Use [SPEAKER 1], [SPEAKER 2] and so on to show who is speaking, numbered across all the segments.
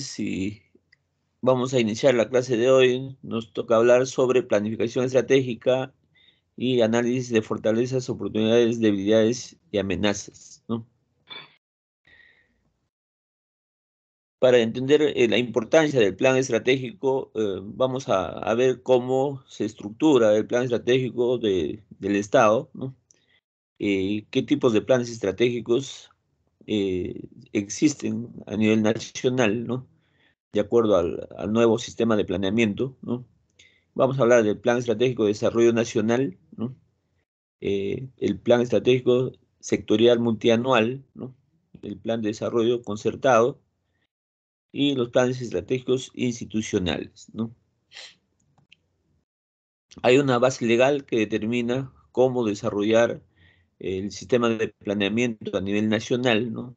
[SPEAKER 1] Si vamos a iniciar la clase de hoy. Nos toca hablar sobre planificación estratégica y análisis de fortalezas, oportunidades, debilidades y amenazas. Para entender eh, la importancia del plan estratégico, eh, vamos a, ver cómo se estructura el plan estratégico del Estado, y eh, qué tipos de planes estratégicos eh, existen a nivel nacional, ¿no? de acuerdo al, nuevo sistema de planeamiento. ¿no? Vamos a hablar del Plan Estratégico de Desarrollo Nacional, ¿no? Eh, el Plan Estratégico Sectorial Multianual, ¿no? el Plan de Desarrollo Concertado y los planes estratégicos institucionales. ¿no? Hay una base legal que determina cómo desarrollar el sistema de planeamiento a nivel nacional, ¿no?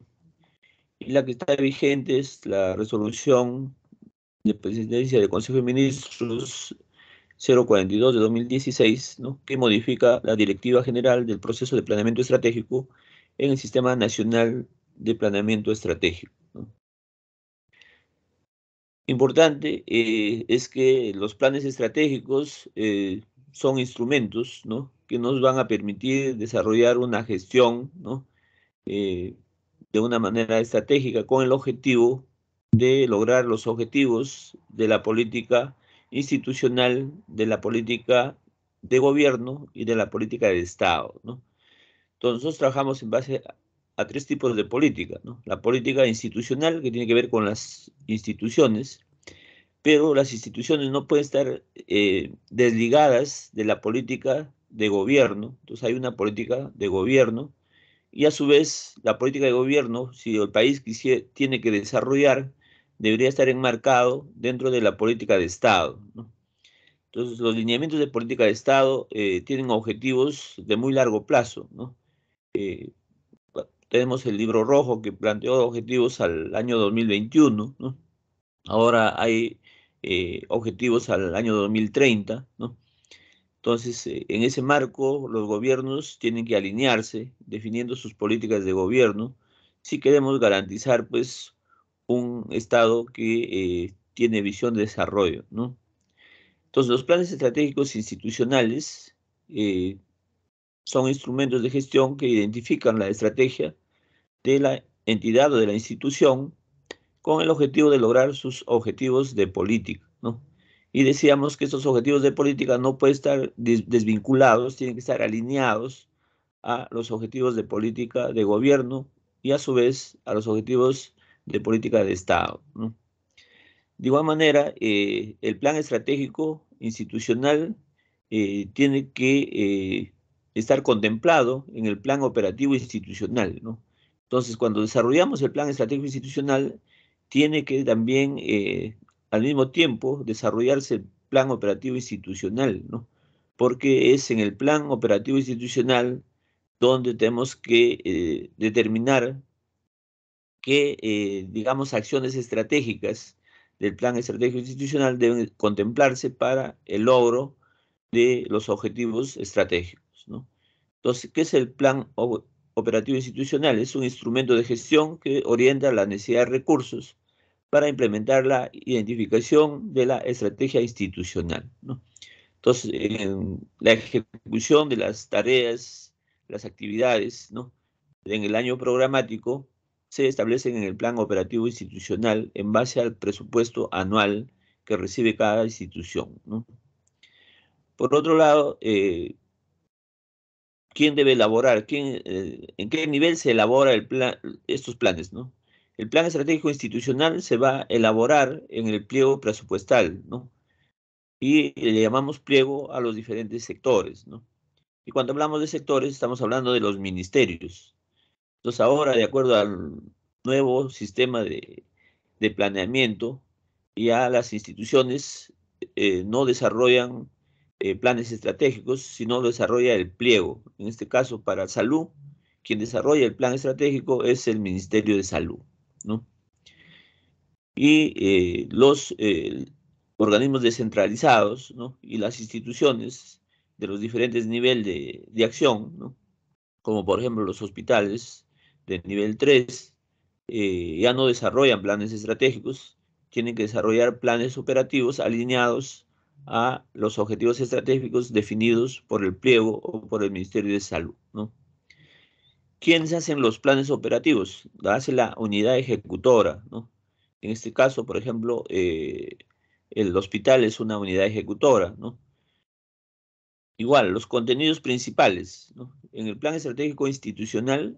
[SPEAKER 1] Y la que está vigente es la resolución de presidencia del Consejo de Ministros 042 de 2016, ¿no? que modifica la Directiva General del Proceso de Planeamiento Estratégico en el Sistema Nacional de Planeamiento Estratégico. Importante eh, es que los planes estratégicos eh, son instrumentos ¿no? que nos van a permitir desarrollar una gestión eh, de una manera estratégica con el objetivo de lograr los objetivos de la política institucional, de la política de gobierno y de la política de Estado. ¿no? Entonces nosotros trabajamos en base a, tres tipos de política. La política institucional, que tiene que ver con las instituciones, pero las instituciones no pueden estar eh, desligadas de la política de gobierno, entonces hay una política de gobierno y a su vez la política de gobierno, si el país tiene que desarrollar, debería estar enmarcado dentro de la política de Estado. Entonces los lineamientos de política de Estado eh, tienen objetivos de muy largo plazo. Eh, tenemos el libro rojo que planteó objetivos al año 2021, ahora hay eh, objetivos al año 2030, ¿no? Entonces, eh, en ese marco, los gobiernos tienen que alinearse, definiendo sus políticas de gobierno, si queremos garantizar, pues, un Estado que eh, tiene visión de desarrollo, ¿no? Entonces, los planes estratégicos institucionales eh, son instrumentos de gestión que identifican la estrategia de la entidad o de la institución con el objetivo de lograr sus objetivos de política, ¿no? y decíamos que estos objetivos de política no pueden estar desvinculados, tienen que estar alineados a los objetivos de política de gobierno y a su vez a los objetivos de política de Estado. De igual manera, eh, el plan estratégico institucional eh, tiene que eh, estar contemplado en el plan operativo institucional. Entonces, cuando desarrollamos el plan estratégico institucional, tiene que también al mismo tiempo desarrollarse el plan operativo institucional, ¿no? porque es en el plan operativo institucional donde tenemos que eh, determinar qué, eh, digamos, acciones estratégicas del plan estratégico institucional deben contemplarse para el logro de los objetivos estratégicos. ¿no? Entonces, ¿qué es el plan operativo institucional? Es un instrumento de gestión que orienta la necesidad de recursos para implementar la identificación de la estrategia institucional. Entonces, la ejecución de las tareas, las actividades, ¿no? en el año programático se establecen en el plan operativo institucional en base al presupuesto anual que recibe cada institución. Por otro lado, eh, ¿quién debe elaborar? ¿Quién, eh, ¿En qué nivel se elabora el plan, estos planes? ¿no? El plan estratégico institucional se va a elaborar en el pliego presupuestal, ¿no? Y le llamamos pliego a los diferentes sectores, ¿no? Y cuando hablamos de sectores, estamos hablando de los ministerios. Entonces, ahora, de acuerdo al nuevo sistema de, de planeamiento, ya las instituciones eh, no desarrollan eh, planes estratégicos, sino desarrolla el pliego. En este caso, para salud, quien desarrolla el plan estratégico es el Ministerio de Salud. ¿no? Y eh, los eh, organismos descentralizados y las instituciones de los diferentes niveles de, acción, como por ejemplo los hospitales de nivel 3, eh, ya no desarrollan planes estratégicos, tienen que desarrollar planes operativos alineados a los objetivos estratégicos definidos por el pliego o por el Ministerio de Salud. ¿no? ¿Quiénes hacen los planes operativos? La hace la unidad ejecutora, ¿no? En este caso, por ejemplo, eh, el hospital es una unidad ejecutora, ¿no? Igual, los contenidos principales, En el plan estratégico institucional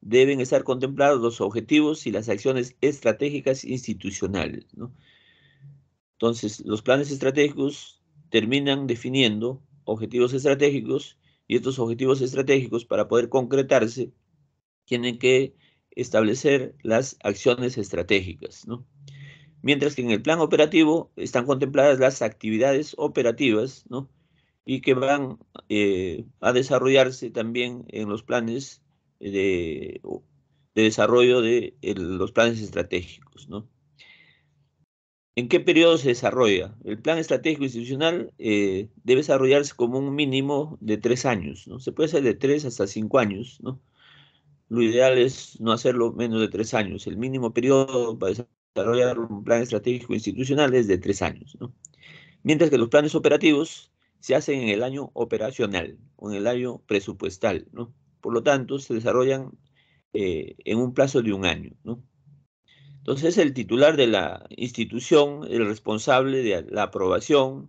[SPEAKER 1] deben estar contemplados los objetivos y las acciones estratégicas institucionales, Entonces, los planes estratégicos terminan definiendo objetivos estratégicos y estos objetivos estratégicos para poder concretarse tienen que establecer las acciones estratégicas, ¿no? Mientras que en el plan operativo están contempladas las actividades operativas, ¿no? Y que van eh, a desarrollarse también en los planes de, desarrollo de, de los planes estratégicos, ¿no? ¿En qué periodo se desarrolla? El plan estratégico institucional eh, debe desarrollarse como un mínimo de tres años, ¿no? Se puede hacer de tres hasta cinco años, ¿no? Lo ideal es no hacerlo menos de tres años. El mínimo periodo para desarrollar un plan estratégico institucional es de tres años, ¿no? Mientras que los planes operativos se hacen en el año operacional o en el año presupuestal, ¿no? Por lo tanto, se desarrollan eh, en un plazo de un año, ¿no? Entonces el titular de la institución, el responsable de la aprobación,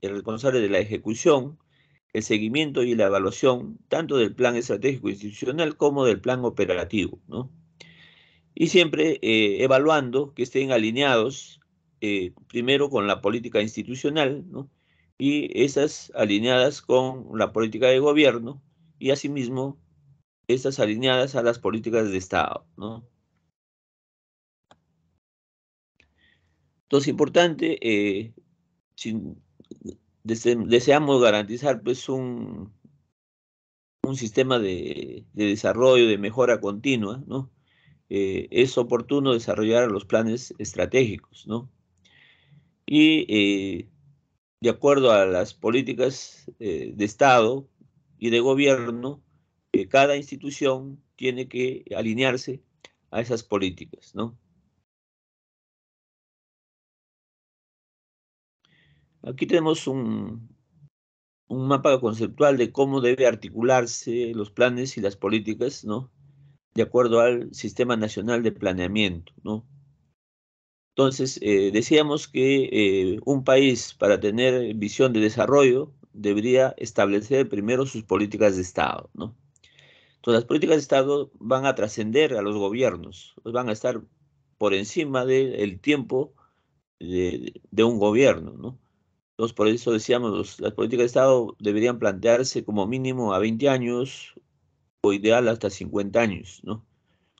[SPEAKER 1] el responsable de la ejecución, el seguimiento y la evaluación tanto del plan estratégico institucional como del plan operativo, ¿no? Y siempre eh, evaluando que estén alineados eh, primero con la política institucional, ¿no? Y esas alineadas con la política de gobierno y asimismo estas alineadas a las políticas de Estado, ¿no? Entonces, importante, eh, si deseamos garantizar pues un, sistema de, desarrollo, de mejora continua, ¿no? Eh, es oportuno desarrollar los planes estratégicos, Y eh, de acuerdo a las políticas de Estado y de
[SPEAKER 2] gobierno, cada institución tiene que alinearse a esas políticas, ¿no? Aquí tenemos un, mapa conceptual de cómo debe
[SPEAKER 1] articularse los planes y las políticas, ¿no? De acuerdo al Sistema Nacional de Planeamiento, ¿no? Entonces, eh, decíamos que eh, un país para tener visión de desarrollo debería establecer primero sus políticas de Estado, ¿no? Entonces, las políticas de Estado van a trascender a los gobiernos, van a estar por encima del tiempo de, un gobierno, ¿no? por eso decíamos, las políticas de Estado deberían plantearse como mínimo a 20 años o ideal hasta 50 años, ¿no?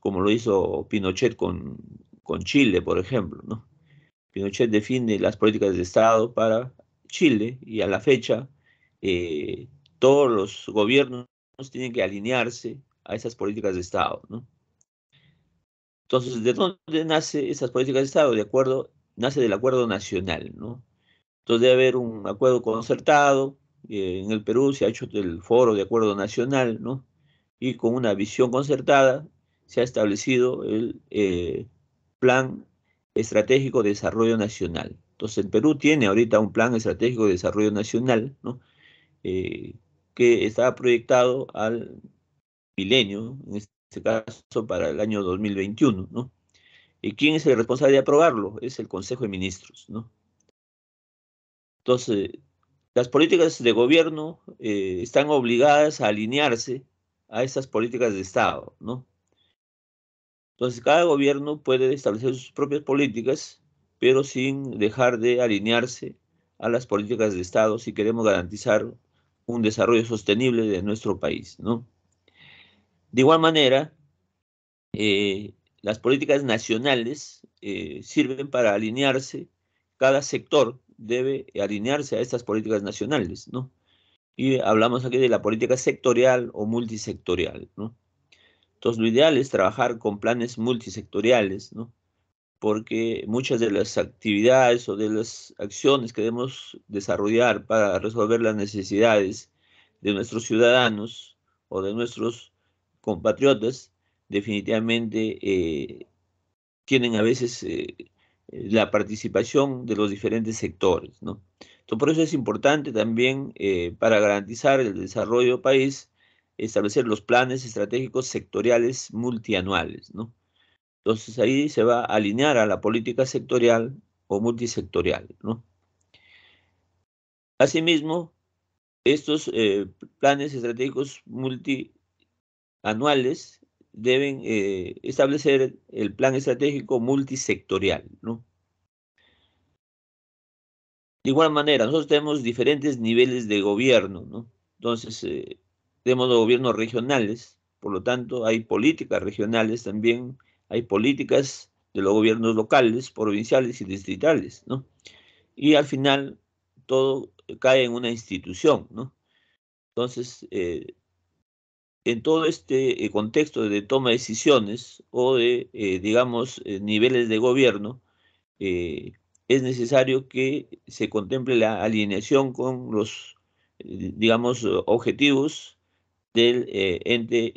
[SPEAKER 1] Como lo hizo Pinochet con, con Chile, por ejemplo, ¿no? Pinochet define las políticas de Estado para Chile y a la fecha eh, todos los gobiernos tienen que alinearse a esas políticas de Estado, ¿no? Entonces, ¿de dónde nace esas políticas de Estado? De acuerdo, nace del acuerdo nacional, ¿no? Entonces debe haber un acuerdo concertado. Eh, en el Perú se ha hecho el foro de acuerdo nacional, ¿no? Y con una visión concertada se ha establecido el eh, plan estratégico de desarrollo nacional. Entonces el Perú tiene ahorita un plan estratégico de desarrollo nacional, ¿no? Eh, que está proyectado al milenio, en este caso para el año 2021, ¿no? ¿Y quién es el responsable de aprobarlo? Es el Consejo de Ministros, ¿no? Entonces, las políticas de gobierno eh, están obligadas a alinearse a estas políticas de Estado, ¿no? Entonces, cada gobierno puede establecer sus propias políticas, pero sin dejar de alinearse a las políticas de Estado si queremos garantizar un desarrollo sostenible de nuestro país, ¿no? De igual manera, eh, las políticas nacionales eh, sirven para alinearse cada sector debe alinearse a estas políticas nacionales, ¿no? Y hablamos aquí de la política sectorial o multisectorial, ¿no? Entonces, lo ideal es trabajar con planes multisectoriales, ¿no? Porque muchas de las actividades o de las acciones que debemos desarrollar para resolver las necesidades de nuestros ciudadanos o de nuestros compatriotas, definitivamente eh, tienen a veces eh, eh, la participación de los diferentes sectores. ¿no? por eso es importante también eh, para garantizar el desarrollo del país establecer los planes estratégicos sectoriales multianuales. ¿no? Entonces ahí se va a alinear a la política sectorial o multisectorial. Asimismo, estos eh, planes estratégicos multianuales deben eh, establecer el plan estratégico multisectorial, ¿no? De igual manera, nosotros tenemos diferentes niveles de gobierno, ¿no? Entonces, eh, tenemos los gobiernos regionales, por lo tanto, hay políticas regionales también, hay políticas de los gobiernos locales, provinciales y distritales, ¿no? Y al final, todo cae en una institución, ¿no? Entonces, eh, en todo este eh, contexto de toma de decisiones o de, eh, digamos, eh, niveles de gobierno, es necesario que se contemple la alineación con los, digamos, objetivos del ente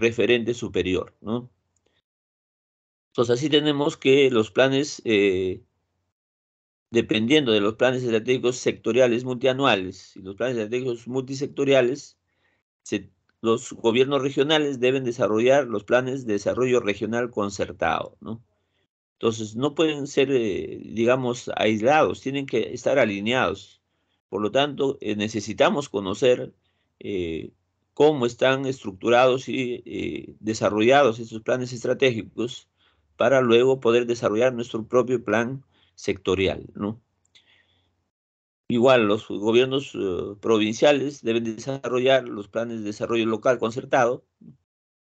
[SPEAKER 1] referente superior, ¿no? Entonces, así tenemos que los planes, dependiendo de los planes estratégicos sectoriales multianuales y los planes estratégicos multisectoriales, se los gobiernos regionales deben desarrollar los planes de desarrollo regional concertado, ¿no? Entonces, no pueden ser, eh, digamos, aislados, tienen que estar alineados. Por lo tanto, eh, necesitamos conocer eh, cómo están estructurados y desarrollados estos planes estratégicos para luego poder desarrollar nuestro propio plan sectorial, ¿no? Igual los gobiernos eh, provinciales deben desarrollar los planes de desarrollo local concertado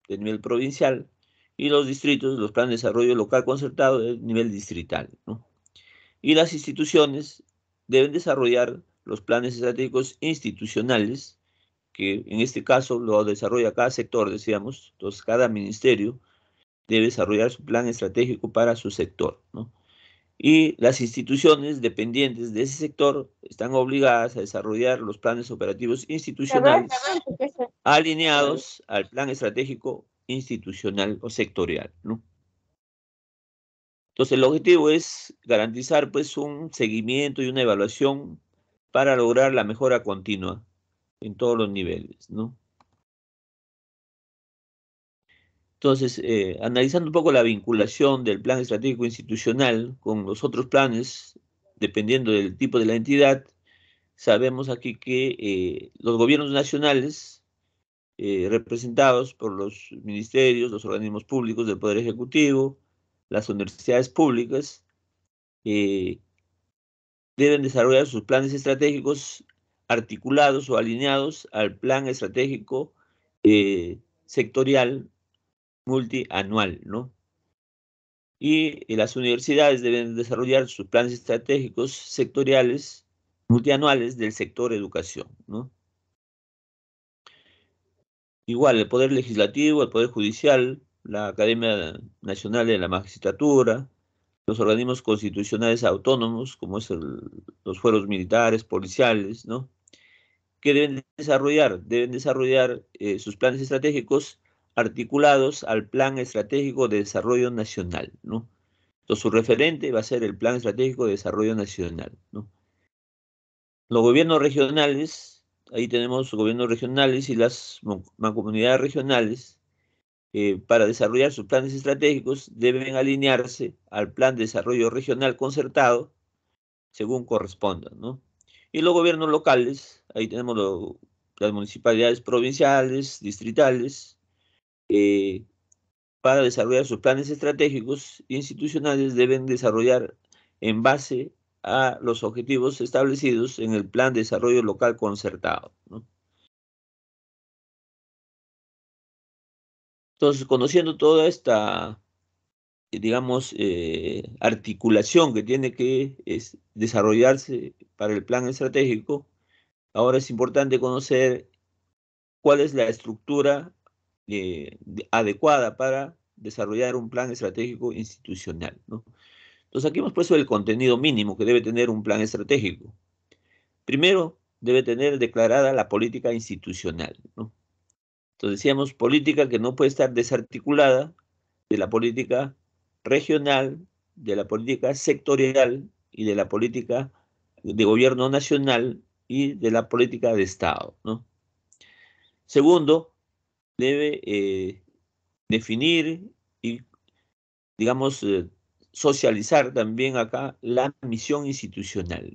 [SPEAKER 1] de nivel provincial y los distritos los planes de desarrollo local concertado de nivel distrital. ¿no? Y las instituciones deben desarrollar los planes estratégicos institucionales, que en este caso lo desarrolla cada sector, decíamos, entonces cada ministerio debe desarrollar su plan estratégico para su sector. ¿no? y las instituciones dependientes de ese sector están obligadas a desarrollar los planes operativos institucionales alineados al plan estratégico institucional o sectorial, ¿no? Entonces, el objetivo es garantizar pues un seguimiento y una evaluación para lograr la mejora continua en todos los niveles, ¿no? Entonces, eh, analizando un poco la vinculación del plan estratégico institucional con los otros planes, dependiendo del tipo de la entidad, sabemos aquí que eh, los gobiernos nacionales, eh, representados por los ministerios, los organismos públicos del Poder Ejecutivo, las universidades públicas, deben desarrollar sus planes estratégicos articulados o alineados al plan estratégico sectorial multianual, ¿no? Y, las universidades deben desarrollar sus planes estratégicos sectoriales multianuales del sector educación, ¿no? Igual, el Poder Legislativo, el Poder Judicial, la Academia Nacional de la Magistratura, los organismos constitucionales autónomos, como es los fueros militares, policiales, ¿no? Que deben desarrollar, deben desarrollar eh, sus planes estratégicos articulados al Plan Estratégico de Desarrollo Nacional, ¿no? su referente va a ser el Plan Estratégico de Desarrollo Nacional, ¿no? Los gobiernos regionales, ahí tenemos gobiernos regionales y las mancomunidades regionales, eh, para desarrollar sus planes estratégicos deben alinearse al plan de desarrollo regional concertado según corresponda. ¿no? Y los gobiernos locales, ahí tenemos las municipalidades provinciales, distritales, eh, para desarrollar sus planes estratégicos e institucionales deben desarrollar en base a los objetivos
[SPEAKER 2] establecidos en el Plan de Desarrollo Local Concertado. Entonces, conociendo toda esta,
[SPEAKER 1] eh, digamos, eh, articulación que tiene que desarrollarse para el plan estratégico, ahora es importante conocer cuál es la estructura eh, adecuada para desarrollar un plan estratégico institucional. Entonces aquí hemos puesto el contenido mínimo que debe tener un plan estratégico. Primero, debe tener declarada la política institucional. Entonces decíamos política que no puede estar desarticulada de la política regional, de la política sectorial y de la política de gobierno nacional y de la política de Estado. Segundo, debe eh, definir y, digamos, eh, socializar también acá la misión institucional.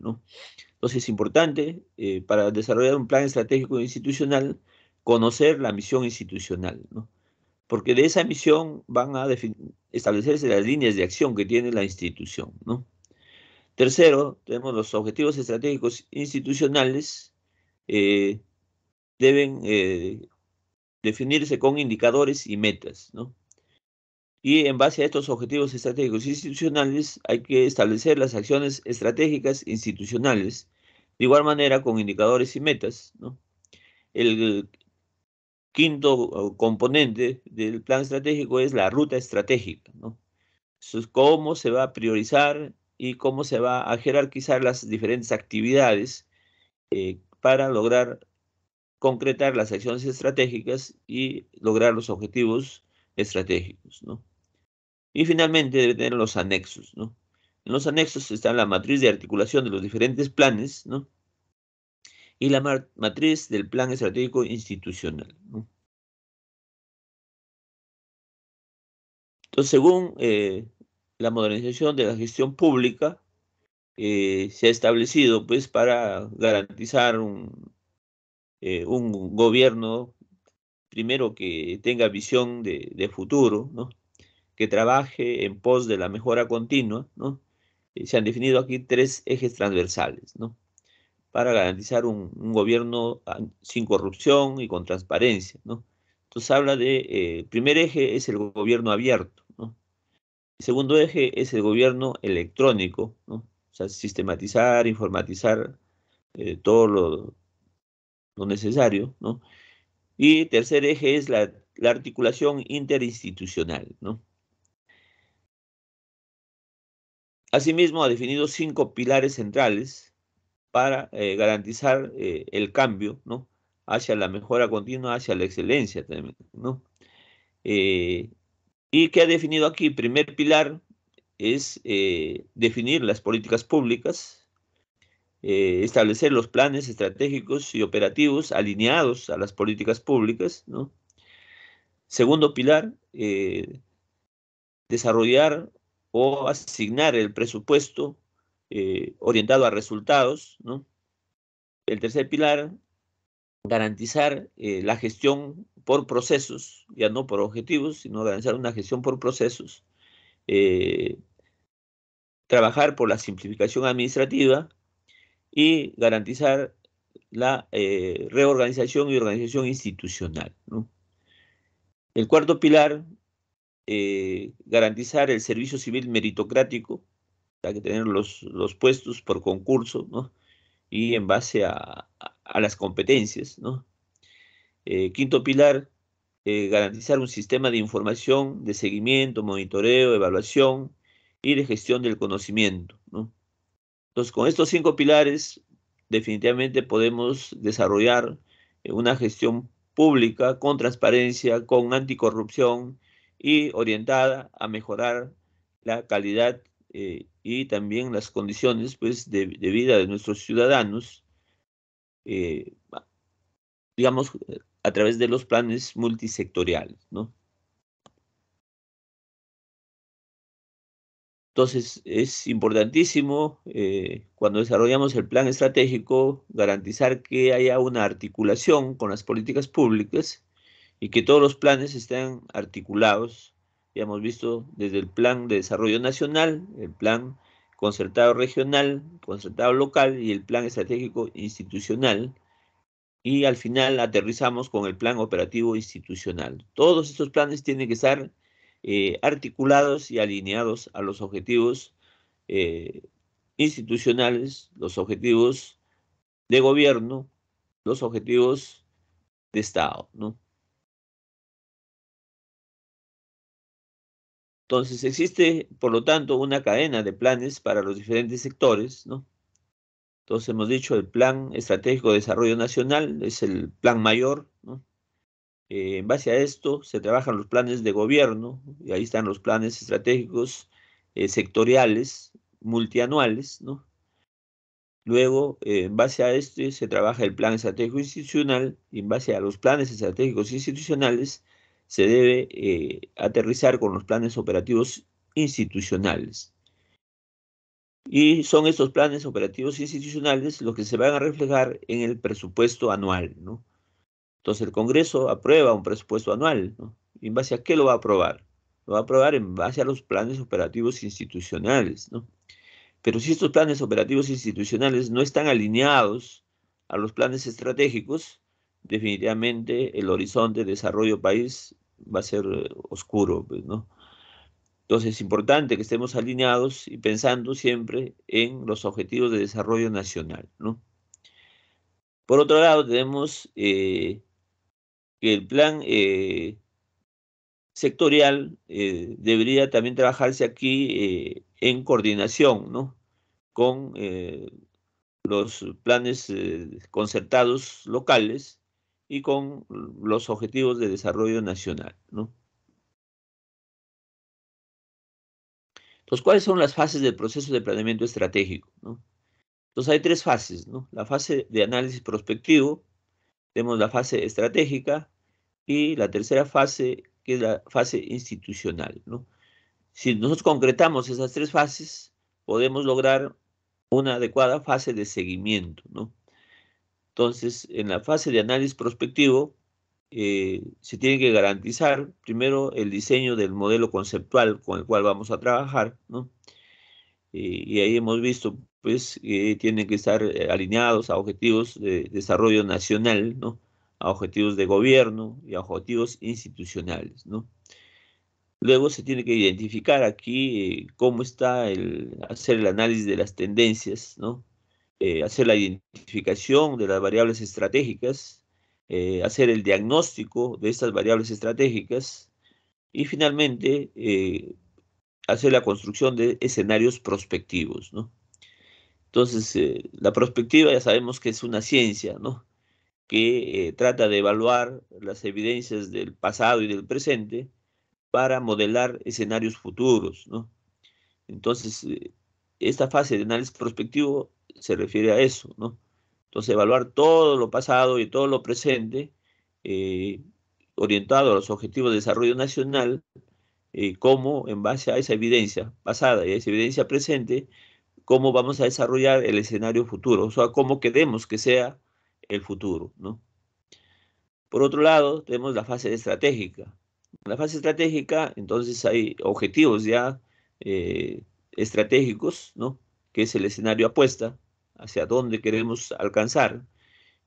[SPEAKER 1] Entonces es importante eh, para desarrollar un plan estratégico institucional conocer la misión institucional, ¿no? porque de esa misión van a establecerse las líneas de acción que tiene la institución. Tercero, tenemos los objetivos estratégicos institucionales, deben definirse con indicadores y metas, ¿no? Y en base a estos objetivos estratégicos e institucionales hay que establecer las acciones estratégicas institucionales, de igual manera con indicadores y metas, ¿no? El quinto componente del plan estratégico es la ruta estratégica, ¿no? Eso es cómo se va a priorizar y cómo se va a jerarquizar las diferentes actividades eh, para lograr concretar las acciones estratégicas y lograr los objetivos estratégicos, ¿no? Y finalmente debe tener los anexos, ¿no? En los anexos está la matriz de articulación de los diferentes
[SPEAKER 2] planes, ¿no? Y la matriz del plan estratégico institucional, Entonces, según eh, la modernización de la gestión pública, eh, se ha establecido,
[SPEAKER 1] pues, para garantizar un, eh, un gobierno primero que tenga visión de, futuro, que trabaje en pos de la mejora continua, ¿no? Eh, se han definido aquí tres ejes transversales, ¿no? Para garantizar un, gobierno ah, sin corrupción y con transparencia, ¿no? Entonces habla de, eh, el primer eje es el gobierno abierto, El segundo eje es el gobierno electrónico, ¿no? O sea, sistematizar, informatizar todo lo, lo necesario, ¿no? Y tercer eje es la, articulación interinstitucional, ¿no? Asimismo, ha definido cinco pilares centrales para eh, garantizar eh, el cambio, ¿no? Hacia la mejora continua, hacia la excelencia también, ¿no? Eh, y que ha definido aquí, primer pilar es definir las políticas públicas, eh, establecer los planes estratégicos y operativos alineados a las políticas públicas. Segundo pilar, eh, desarrollar o asignar el presupuesto eh, orientado a resultados. El tercer pilar, garantizar la gestión por procesos, ya no por objetivos, sino garantizar una gestión por procesos. trabajar por la simplificación administrativa, y garantizar la eh, reorganización y organización institucional. El cuarto pilar, eh, garantizar el servicio civil meritocrático, hay que tener los, puestos por concurso y en base a, las competencias. Eh, quinto pilar, garantizar un sistema de información, de seguimiento, monitoreo, evaluación y de gestión del conocimiento. Entonces, con estos cinco pilares, definitivamente podemos desarrollar eh, una gestión pública con transparencia, con anticorrupción y orientada a mejorar la calidad eh, y también las condiciones pues, de, vida de nuestros
[SPEAKER 2] ciudadanos, eh, digamos, a través de los planes multisectoriales, ¿no?
[SPEAKER 1] Entonces es importantísimo eh, cuando desarrollamos el plan estratégico garantizar que haya una articulación con las políticas públicas y que todos los planes estén articulados. Ya hemos visto desde el plan de desarrollo nacional, el plan concertado regional, concertado local y el plan estratégico institucional. Y al final aterrizamos con el plan operativo institucional. Todos estos planes tienen que estar eh, articulados y alineados a los objetivos eh, institucionales, los objetivos
[SPEAKER 2] de gobierno, los objetivos de Estado, ¿no? Entonces existe, por lo tanto, una cadena de planes para los diferentes sectores, ¿no? Entonces
[SPEAKER 1] hemos dicho el Plan Estratégico de Desarrollo Nacional es el plan mayor, ¿no? Eh, en base a esto se trabajan los planes de gobierno, y ahí están los planes estratégicos eh, sectoriales, multianuales, ¿no? Luego, eh, en base a esto se trabaja el plan estratégico institucional y en base a los planes estratégicos institucionales se debe aterrizar con los planes operativos institucionales. Y son estos planes operativos institucionales los que se van a reflejar en el presupuesto anual, ¿no? Entonces el Congreso aprueba un presupuesto anual. ¿no? ¿En base a qué lo va a aprobar? Lo va a aprobar en base a los planes operativos institucionales. ¿no? Pero si estos planes operativos institucionales no están alineados a los planes estratégicos, definitivamente el horizonte de desarrollo país va a ser eh, oscuro. Pues, ¿no? Entonces es importante que estemos alineados y pensando siempre en los objetivos de desarrollo nacional. ¿no? Por otro lado, tenemos eh, que el plan eh, sectorial eh, debería también trabajarse aquí eh, en coordinación con los planes concertados locales y con los objetivos de desarrollo nacional. Entonces, ¿cuáles son las fases del proceso de planeamiento estratégico? Entonces, hay tres fases, La fase de análisis prospectivo, tenemos la fase estratégica y la tercera fase, que es la fase institucional. ¿no? Si nosotros concretamos esas tres fases, podemos lograr una adecuada fase de seguimiento. Entonces, en la fase de análisis prospectivo, eh, se tiene que garantizar primero el diseño del modelo conceptual con el cual vamos a trabajar, eh, y ahí hemos visto pues eh, tienen que estar eh, alineados a objetivos de desarrollo nacional, ¿no? a objetivos de gobierno y a objetivos institucionales. ¿no? Luego se tiene que identificar aquí eh, cómo está el hacer el análisis de las tendencias, ¿no? hacer la identificación de las variables estratégicas, hacer el diagnóstico de estas variables estratégicas y finalmente hacer la construcción de escenarios prospectivos, ¿no? Entonces, eh, la prospectiva ya sabemos que es una ciencia, ¿no? que eh, trata de evaluar las evidencias del pasado y del presente para modelar escenarios futuros. ¿no? Entonces, eh, esta fase de análisis prospectivo se refiere a eso. ¿no? Entonces, evaluar todo lo pasado y todo lo presente orientado a los objetivos de desarrollo nacional, como en base a esa evidencia pasada y a esa evidencia presente, cómo vamos a desarrollar el escenario futuro, o sea, cómo queremos que sea el futuro, ¿no? Por otro lado, tenemos la fase estratégica. En la fase estratégica, entonces hay objetivos ya eh, estratégicos, ¿no? Que es el escenario apuesta, hacia dónde queremos alcanzar.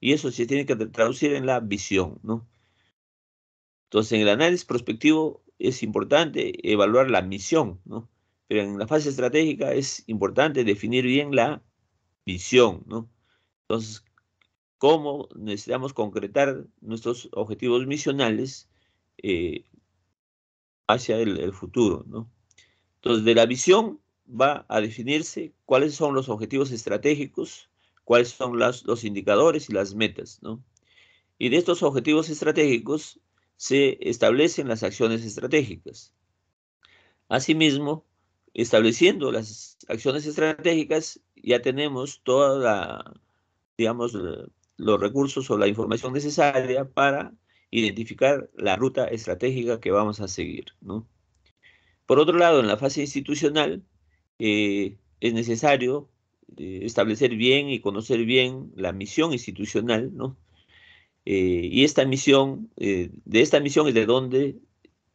[SPEAKER 1] Y eso se tiene que traducir en la visión, ¿no? Entonces, en el análisis prospectivo es importante evaluar la misión, ¿no? Pero en la fase estratégica es importante definir bien la visión, ¿no? Entonces, cómo necesitamos concretar nuestros objetivos misionales eh, hacia el, futuro, ¿no? Entonces, de la visión va a definirse cuáles son los objetivos estratégicos, cuáles son los indicadores y las metas, ¿no? Y de estos objetivos estratégicos se establecen las acciones estratégicas. Asimismo, estableciendo las acciones estratégicas, ya tenemos toda digamos, eh, los recursos o la información necesaria para identificar la ruta estratégica que vamos a seguir. Por otro lado, en la fase institucional eh, es necesario eh, establecer bien y conocer bien la misión institucional, ¿no? y esta misión, de esta misión es de donde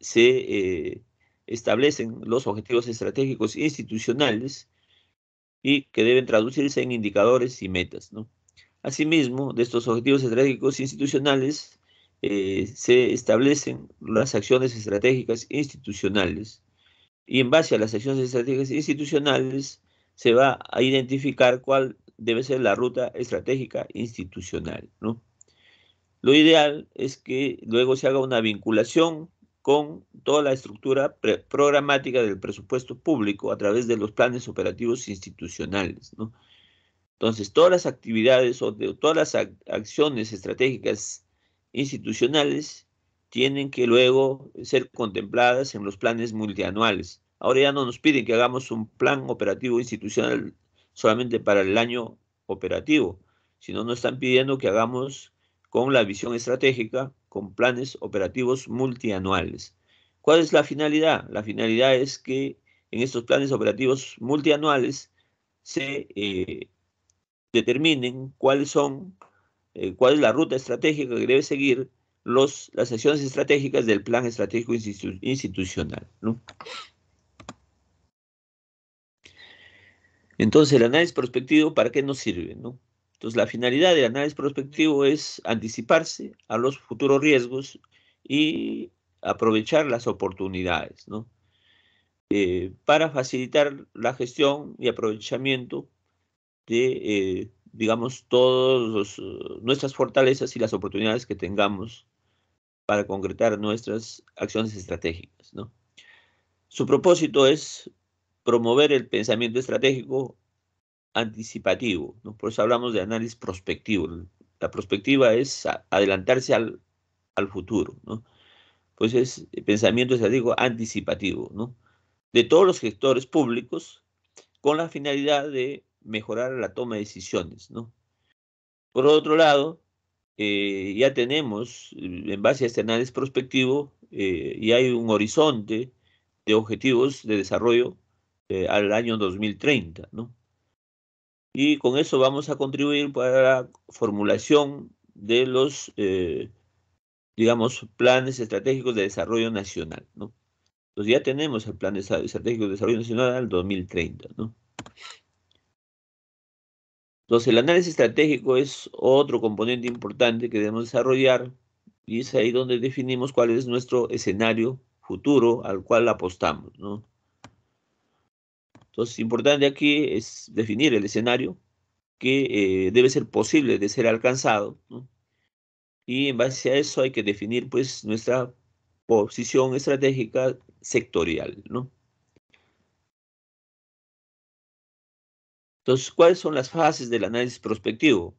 [SPEAKER 1] se establecen los objetivos estratégicos e institucionales y que deben traducirse en indicadores y metas. Asimismo, de estos objetivos estratégicos e institucionales eh, se establecen las acciones estratégicas e institucionales y en base a las acciones estratégicas institucionales se va a identificar cuál debe ser la ruta estratégica institucional. Lo ideal es que luego se haga una vinculación con toda la estructura programática del presupuesto público a través de los planes operativos institucionales. Entonces, todas las actividades o todas las acciones estratégicas institucionales tienen que luego ser contempladas en los planes multianuales. Ahora ya no nos piden que hagamos un plan operativo institucional solamente para el año operativo, sino nos están pidiendo que hagamos con la visión estratégica con planes operativos multianuales. ¿Cuál es la finalidad? La finalidad es que en estos planes operativos multianuales se eh, determinen cuáles son, eh, cuál es la ruta estratégica que debe seguir los, las acciones estratégicas del plan estratégico institucional. ¿no? Entonces, el análisis prospectivo, ¿para qué nos sirve? No? Entonces, la finalidad del análisis prospectivo es anticiparse a los futuros riesgos y aprovechar las oportunidades, ¿no? Eh, para facilitar la gestión y aprovechamiento de, eh, digamos, todas eh, nuestras fortalezas y las oportunidades que tengamos para concretar nuestras acciones estratégicas, ¿no? Su propósito es promover el pensamiento estratégico anticipativo, ¿no? por eso hablamos de análisis prospectivo. La prospectiva es adelantarse al, futuro, ¿no? pues es eh, pensamiento, pensamiento digo, anticipativo ¿no? de todos los gestores públicos con la finalidad de mejorar la toma de decisiones. ¿no? Por otro lado, eh, ya tenemos, eh, en base a este análisis prospectivo, y hay un horizonte de objetivos de desarrollo al año 2030, ¿no? y con eso vamos a contribuir para la formulación de los, eh, digamos, planes estratégicos de desarrollo nacional, ¿no? Entonces ya tenemos el plan estratégico de desarrollo nacional al 2030, ¿no? Entonces el análisis estratégico es otro componente importante que debemos desarrollar y es ahí donde definimos cuál es nuestro escenario futuro al cual apostamos, ¿no? Entonces, importante aquí es definir el escenario que eh, debe ser posible de ser alcanzado, Y en base a eso hay que definir, pues, nuestra posición estratégica sectorial, ¿no?
[SPEAKER 2] Entonces, ¿cuáles son las fases del análisis prospectivo?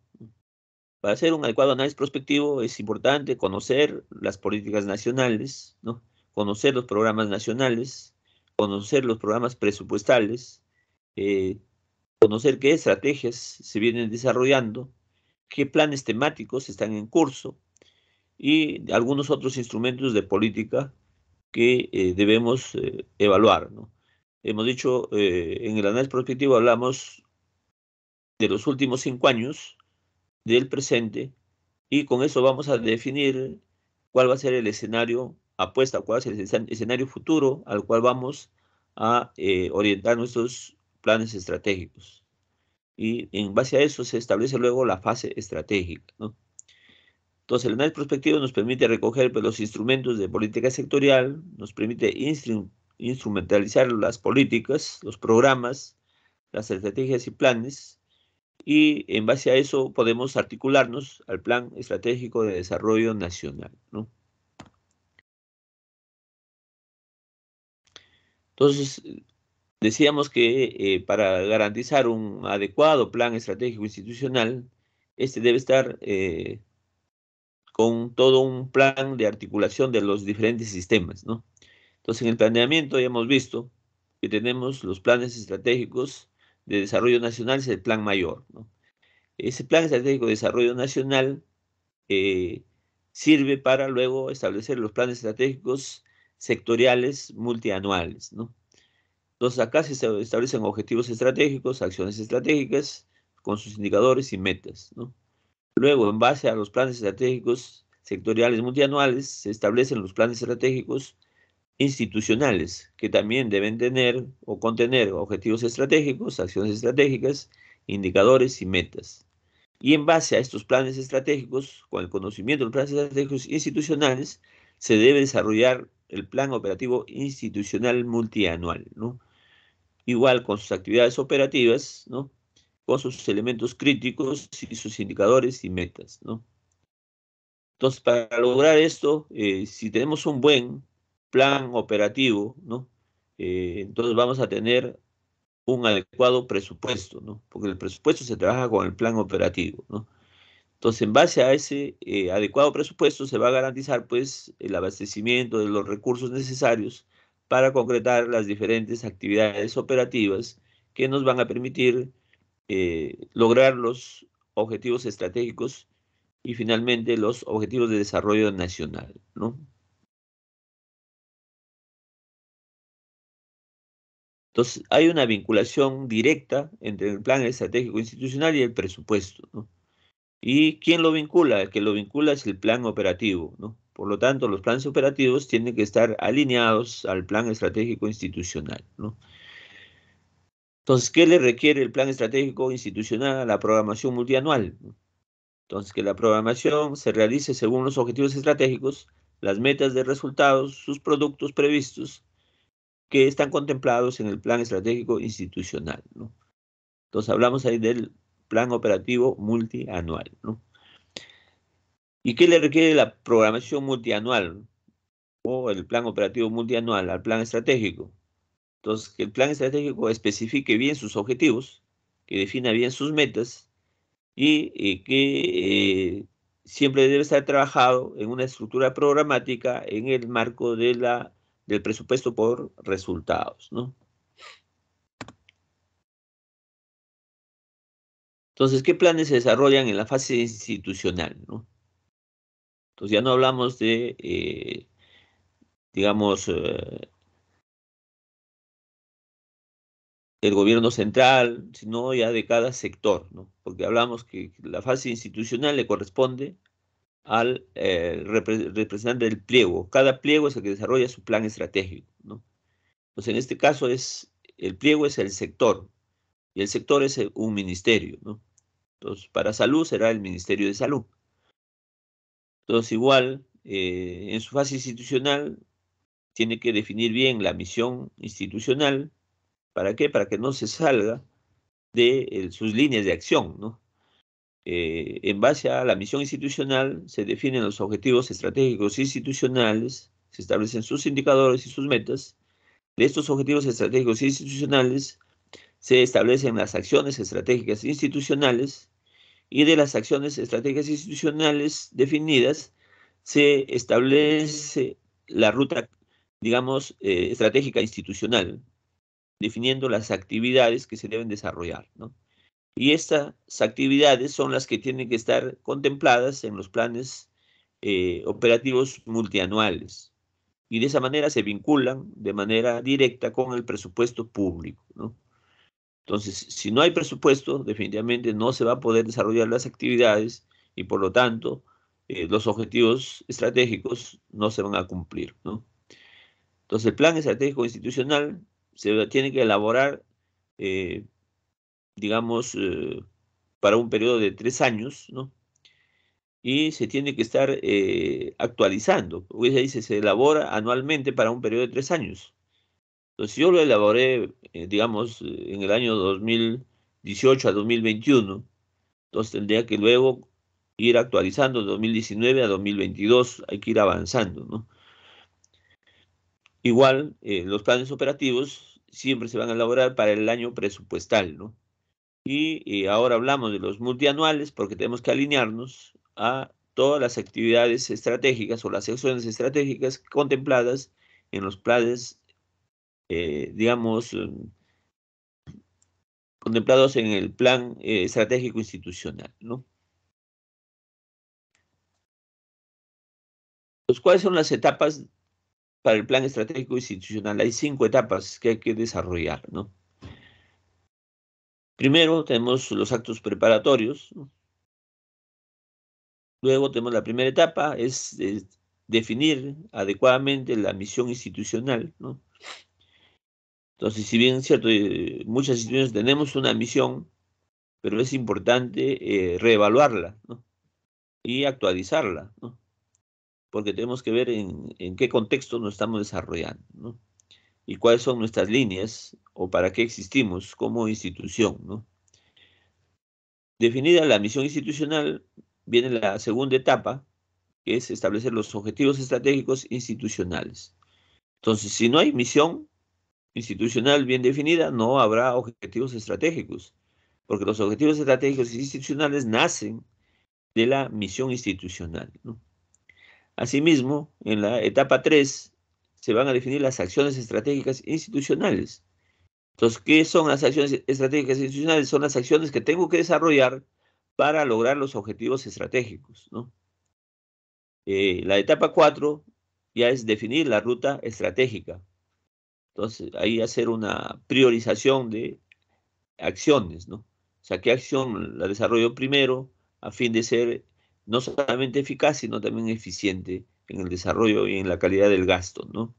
[SPEAKER 2] Para hacer un adecuado análisis prospectivo es importante conocer las políticas
[SPEAKER 1] nacionales, ¿no? conocer los programas nacionales, conocer los programas presupuestales, eh, conocer qué estrategias se vienen desarrollando, qué planes temáticos están en curso y algunos otros instrumentos de política que eh, debemos eh, evaluar. Hemos dicho, en el análisis prospectivo hablamos de los últimos cinco años, del presente, y con eso vamos a definir cuál va a ser el escenario apuesta, cuál es el escenario futuro al cual vamos a eh, orientar nuestros planes estratégicos. Y en base a eso se establece luego la fase estratégica. ¿no? Entonces, el análisis prospectivo nos permite recoger pues, los instrumentos de política sectorial, nos permite instrumentalizar las políticas, los programas, las estrategias y planes, y en base a eso podemos articularnos al Plan Estratégico de Desarrollo Nacional. ¿no? Entonces, decíamos que eh, para garantizar un adecuado plan estratégico institucional, este debe estar eh, con todo un plan de articulación de los diferentes sistemas, ¿no? Entonces, en el planeamiento ya hemos visto que tenemos los planes estratégicos de desarrollo nacional, y el plan mayor, Ese plan estratégico de desarrollo nacional eh, sirve para luego establecer los planes estratégicos sectoriales multianuales. ¿no? Entonces acá se establecen objetivos estratégicos, acciones estratégicas con sus indicadores y metas. ¿no? Luego, en base a los planes estratégicos sectoriales multianuales, se establecen los planes estratégicos institucionales, que también deben tener o contener objetivos estratégicos, acciones estratégicas, indicadores y metas. Y en base a estos planes estratégicos, con el conocimiento de los planes estratégicos institucionales, se debe desarrollar el Plan Operativo Institucional Multianual, ¿no? Igual con sus actividades operativas, ¿no? Con sus elementos críticos y sus indicadores y metas, ¿no? Entonces, para lograr esto, eh, si tenemos un buen plan operativo, ¿no? Eh, entonces vamos a tener un adecuado presupuesto, ¿no? Porque el presupuesto se trabaja con el plan operativo, ¿no? Entonces, en base a ese eh, adecuado presupuesto se va a garantizar pues el abastecimiento de los recursos necesarios para concretar las diferentes actividades operativas que nos van a permitir eh, lograr los
[SPEAKER 2] objetivos estratégicos y finalmente los objetivos de desarrollo nacional, ¿no? Entonces, hay una vinculación directa entre el plan estratégico institucional y el presupuesto, ¿no?
[SPEAKER 1] ¿Y quién lo vincula? El que lo vincula es el plan operativo, ¿no? Por lo tanto, los planes operativos tienen que estar alineados al plan estratégico institucional, ¿no? Entonces, ¿qué le requiere el plan estratégico institucional a la programación multianual? Entonces, que la programación se realice según los objetivos estratégicos, las metas de resultados, sus productos previstos que están contemplados en el plan estratégico institucional. ¿no? Entonces, hablamos ahí del plan operativo multianual. ¿no? ¿Y qué le requiere la programación multianual o el plan operativo multianual al plan estratégico? Entonces, que el plan estratégico especifique bien sus objetivos, que defina bien sus metas y, que eh, siempre debe estar trabajado en una estructura programática en el marco de la, del presupuesto por resultados, ¿no?
[SPEAKER 2] Entonces, ¿qué planes se desarrollan en la fase institucional? Entonces, ya no hablamos de, eh, digamos, eh, el gobierno central, sino ya de cada sector, ¿no? porque hablamos que
[SPEAKER 1] la fase institucional le corresponde al eh, representante del pliego. Cada pliego es el que desarrolla su plan estratégico. ¿no? Entonces, pues, en este caso, es el pliego es el sector, y el sector es un ministerio, ¿no? Entonces, para salud será el Ministerio de Salud. Entonces, igual, eh, en su fase institucional, tiene que definir bien la misión institucional. ¿Para qué? Para que no se salga de sus líneas de acción, ¿no? Eh, en base a la misión institucional se definen los objetivos estratégicos institucionales, se establecen sus indicadores y sus metas. De estos objetivos estratégicos institucionales se establecen las acciones estratégicas institucionales y de las acciones estratégicas institucionales definidas se establece la ruta, digamos, eh, estratégica institucional, definiendo las actividades que se deben desarrollar. ¿no? Y estas actividades son las que tienen que estar contempladas en los planes eh, operativos multianuales. Y de esa manera se vinculan de manera directa con el presupuesto público. ¿no? Entonces, si no hay presupuesto, definitivamente no se va a poder desarrollar las actividades y por lo tanto eh, los objetivos estratégicos no se van a cumplir. Entonces, el plan estratégico institucional se tiene que elaborar, eh, digamos, eh, para un periodo de tres años, ¿no? Y se tiene que estar actualizando, O se dice, se elabora anualmente para un periodo de tres años. Entonces yo lo elaboré, eh, digamos, eh, en el año 2018 a 2021. Entonces tendría que luego ir actualizando 2019 a 2022, hay que ir avanzando, ¿no? Igual, eh, los planes operativos siempre se van a elaborar para el año presupuestal, ¿no? Y ahora hablamos de los multianuales porque tenemos que alinearnos a todas las actividades estratégicas o las acciones estratégicas contempladas en los planes eh, digamos, em,
[SPEAKER 2] contemplados en el plan eh, estratégico institucional, ¿no? cuáles son las etapas para el plan estratégico institucional. Hay cinco etapas que hay que desarrollar, ¿no?
[SPEAKER 1] Primero tenemos los actos preparatorios. Luego tenemos la primera etapa, es, es definir adecuadamente la misión institucional, entonces, si bien es cierto, eh, muchas instituciones tenemos una misión, pero es importante eh, reevaluarla y actualizarla, porque tenemos que ver en, qué contexto nos estamos desarrollando y cuáles son nuestras líneas o para qué existimos como institución. Definida la misión institucional, viene la segunda etapa, que es establecer los objetivos estratégicos institucionales. Entonces, si no hay misión, institucional bien definida, no habrá objetivos estratégicos, porque los objetivos estratégicos institucionales nacen de la misión institucional. Asimismo, en la etapa 3 se van a definir las acciones estratégicas institucionales. Entonces, ¿qué son las acciones estratégicas institucionales? Son las acciones que tengo que desarrollar para lograr los objetivos estratégicos. Eh, la etapa 4 ya es definir la ruta estratégica entonces, ahí hacer una priorización de acciones, ¿no? O sea, qué acción la desarrollo primero a fin de ser no solamente eficaz, sino también eficiente en el desarrollo y en la calidad del gasto, ¿no?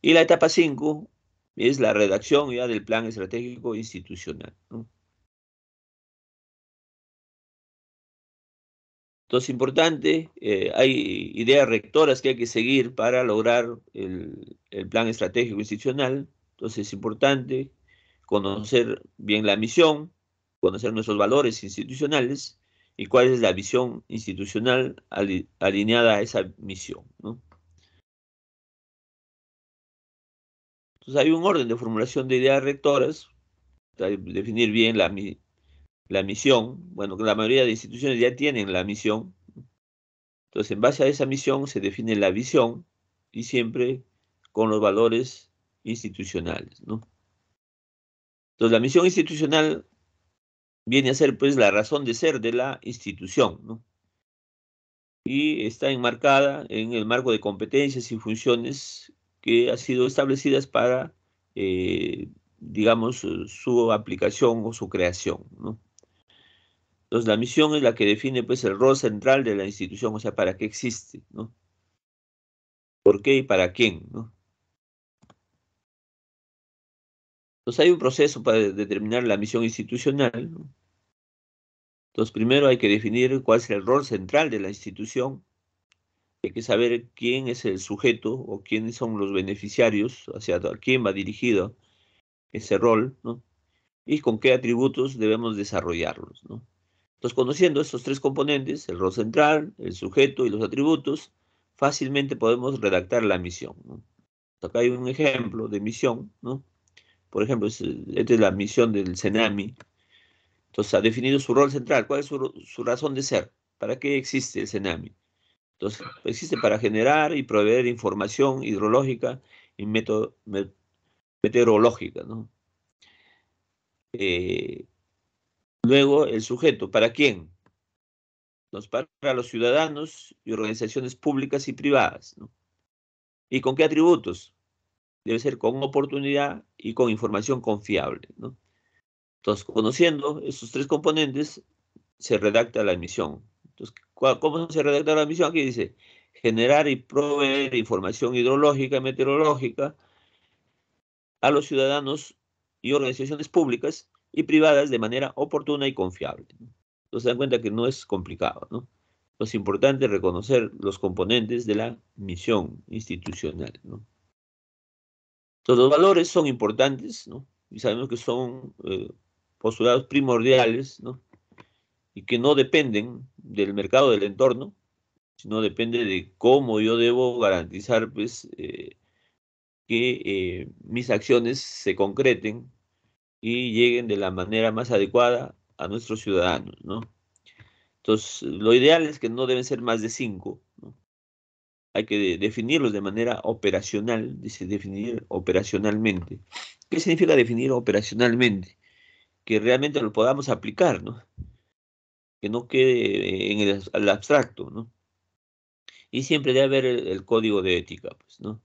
[SPEAKER 1] Y la etapa 5 es la redacción ya del
[SPEAKER 2] plan estratégico institucional, ¿no? Entonces, importante, eh, hay ideas rectoras que hay que seguir
[SPEAKER 1] para lograr el, plan estratégico institucional. Entonces, es importante conocer bien la misión, conocer nuestros valores institucionales y cuál es la visión institucional alineada a esa misión. Entonces hay un orden de formulación de ideas rectoras, definir bien la, la misión, bueno, la mayoría de instituciones ya tienen la misión, entonces en base a esa misión se define la visión y siempre con los valores institucionales, ¿no? Entonces la misión institucional viene a ser pues la razón de ser de la institución, ¿no? Y está enmarcada en el marco de competencias y funciones que han sido establecidas para, eh, digamos, su aplicación o su creación, ¿no? Entonces la misión es
[SPEAKER 2] la que define pues el rol central de la institución, o sea, para qué existe, ¿no? ¿Por qué y para quién, no? Entonces hay un proceso para determinar la misión institucional. Entonces primero hay
[SPEAKER 1] que definir cuál es el rol central de la institución. Hay que saber quién es el sujeto o quiénes son los beneficiarios, hacia quién va dirigido ese rol, ¿no? Y con qué atributos debemos desarrollarlos, ¿no? Entonces, conociendo estos tres componentes, el rol central, el sujeto y los atributos, fácilmente podemos redactar la misión. Acá hay un ejemplo de misión, ¿no? Por ejemplo, esta es la misión del Senami. Entonces, ha definido su rol central. ¿Cuál es su, razón de ser? ¿Para qué existe el Senami? Entonces, existe para generar y proveer información hidrológica y meteorológica, ¿no? Eh, Luego, el sujeto, ¿para quién? para los ciudadanos y organizaciones públicas y privadas. ¿Y con qué atributos? Debe ser con oportunidad y con información confiable. Entonces, conociendo esos tres componentes, se redacta la emisión. Entonces, ¿cómo se redacta la emisión? Aquí dice, generar y proveer información hidrológica, y meteorológica, a los ciudadanos y organizaciones públicas y privadas de manera oportuna y confiable. Entonces se dan cuenta que no es complicado, ¿no? Es importante reconocer los componentes de la misión institucional, ¿no? Entonces los valores son importantes, ¿no? Y sabemos que son eh, postulados primordiales, ¿no? Y que no dependen del mercado del entorno, sino depende de cómo yo debo garantizar, pues, eh, que eh, mis acciones se concreten y lleguen de la manera más adecuada a nuestros ciudadanos, ¿no? Entonces, lo ideal es que no deben ser más de cinco, ¿no? Hay que definirlos de manera operacional, dice definir operacionalmente. ¿Qué significa definir operacionalmente? Que realmente lo podamos aplicar, ¿no? Que no quede en el, abstracto, ¿no? Y siempre debe haber el, el código de
[SPEAKER 2] ética, pues, ¿no?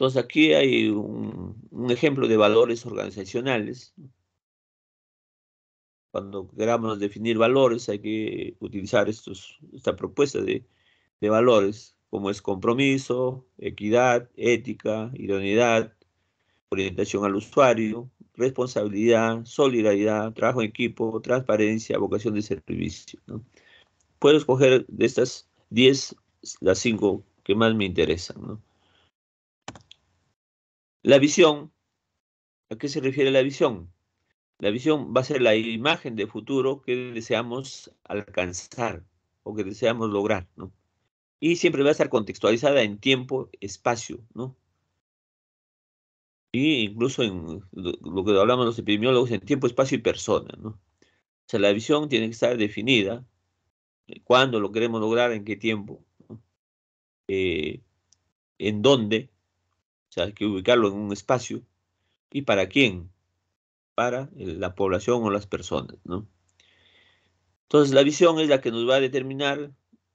[SPEAKER 2] Entonces aquí hay un, ejemplo de valores organizacionales. Cuando queramos
[SPEAKER 1] definir valores hay que utilizar estos, esta propuesta de, de valores como es compromiso, equidad, ética, idoneidad, orientación al usuario, responsabilidad, solidaridad, trabajo en equipo, transparencia, vocación de servicio. ¿no? Puedo escoger de estas 10 las 5 que más me interesan. ¿no? La visión, ¿a qué se refiere la visión? La visión va a ser la imagen de futuro que deseamos alcanzar o que deseamos lograr, ¿no? Y siempre va a estar contextualizada en tiempo, espacio, ¿no? Y incluso en lo que hablamos los epidemiólogos, en tiempo, espacio y persona, ¿no? O sea, la visión tiene que estar definida, cuándo lo queremos lograr, en qué tiempo, ¿no? Eh, en dónde, o sea, hay que ubicarlo en un espacio. ¿Y para quién? Para la población o las personas, ¿no? Entonces, la visión es la que nos va a determinar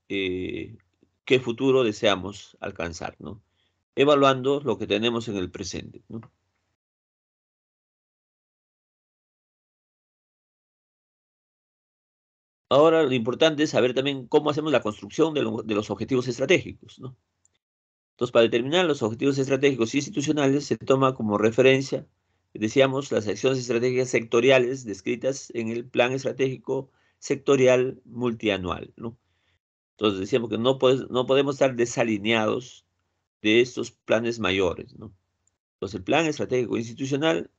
[SPEAKER 1] eh, qué futuro
[SPEAKER 3] deseamos alcanzar, ¿no? Evaluando lo que tenemos en el presente, ¿no? Ahora lo importante es saber también cómo hacemos la construcción de, de los objetivos
[SPEAKER 1] estratégicos, ¿no? Entonces, para determinar los objetivos estratégicos institucionales se toma como referencia, decíamos, las acciones estratégicas sectoriales descritas en el Plan Estratégico Sectorial Multianual. ¿no? Entonces, decíamos que no, no podemos estar desalineados de estos planes mayores. ¿no? Entonces, el Plan Estratégico Institucional,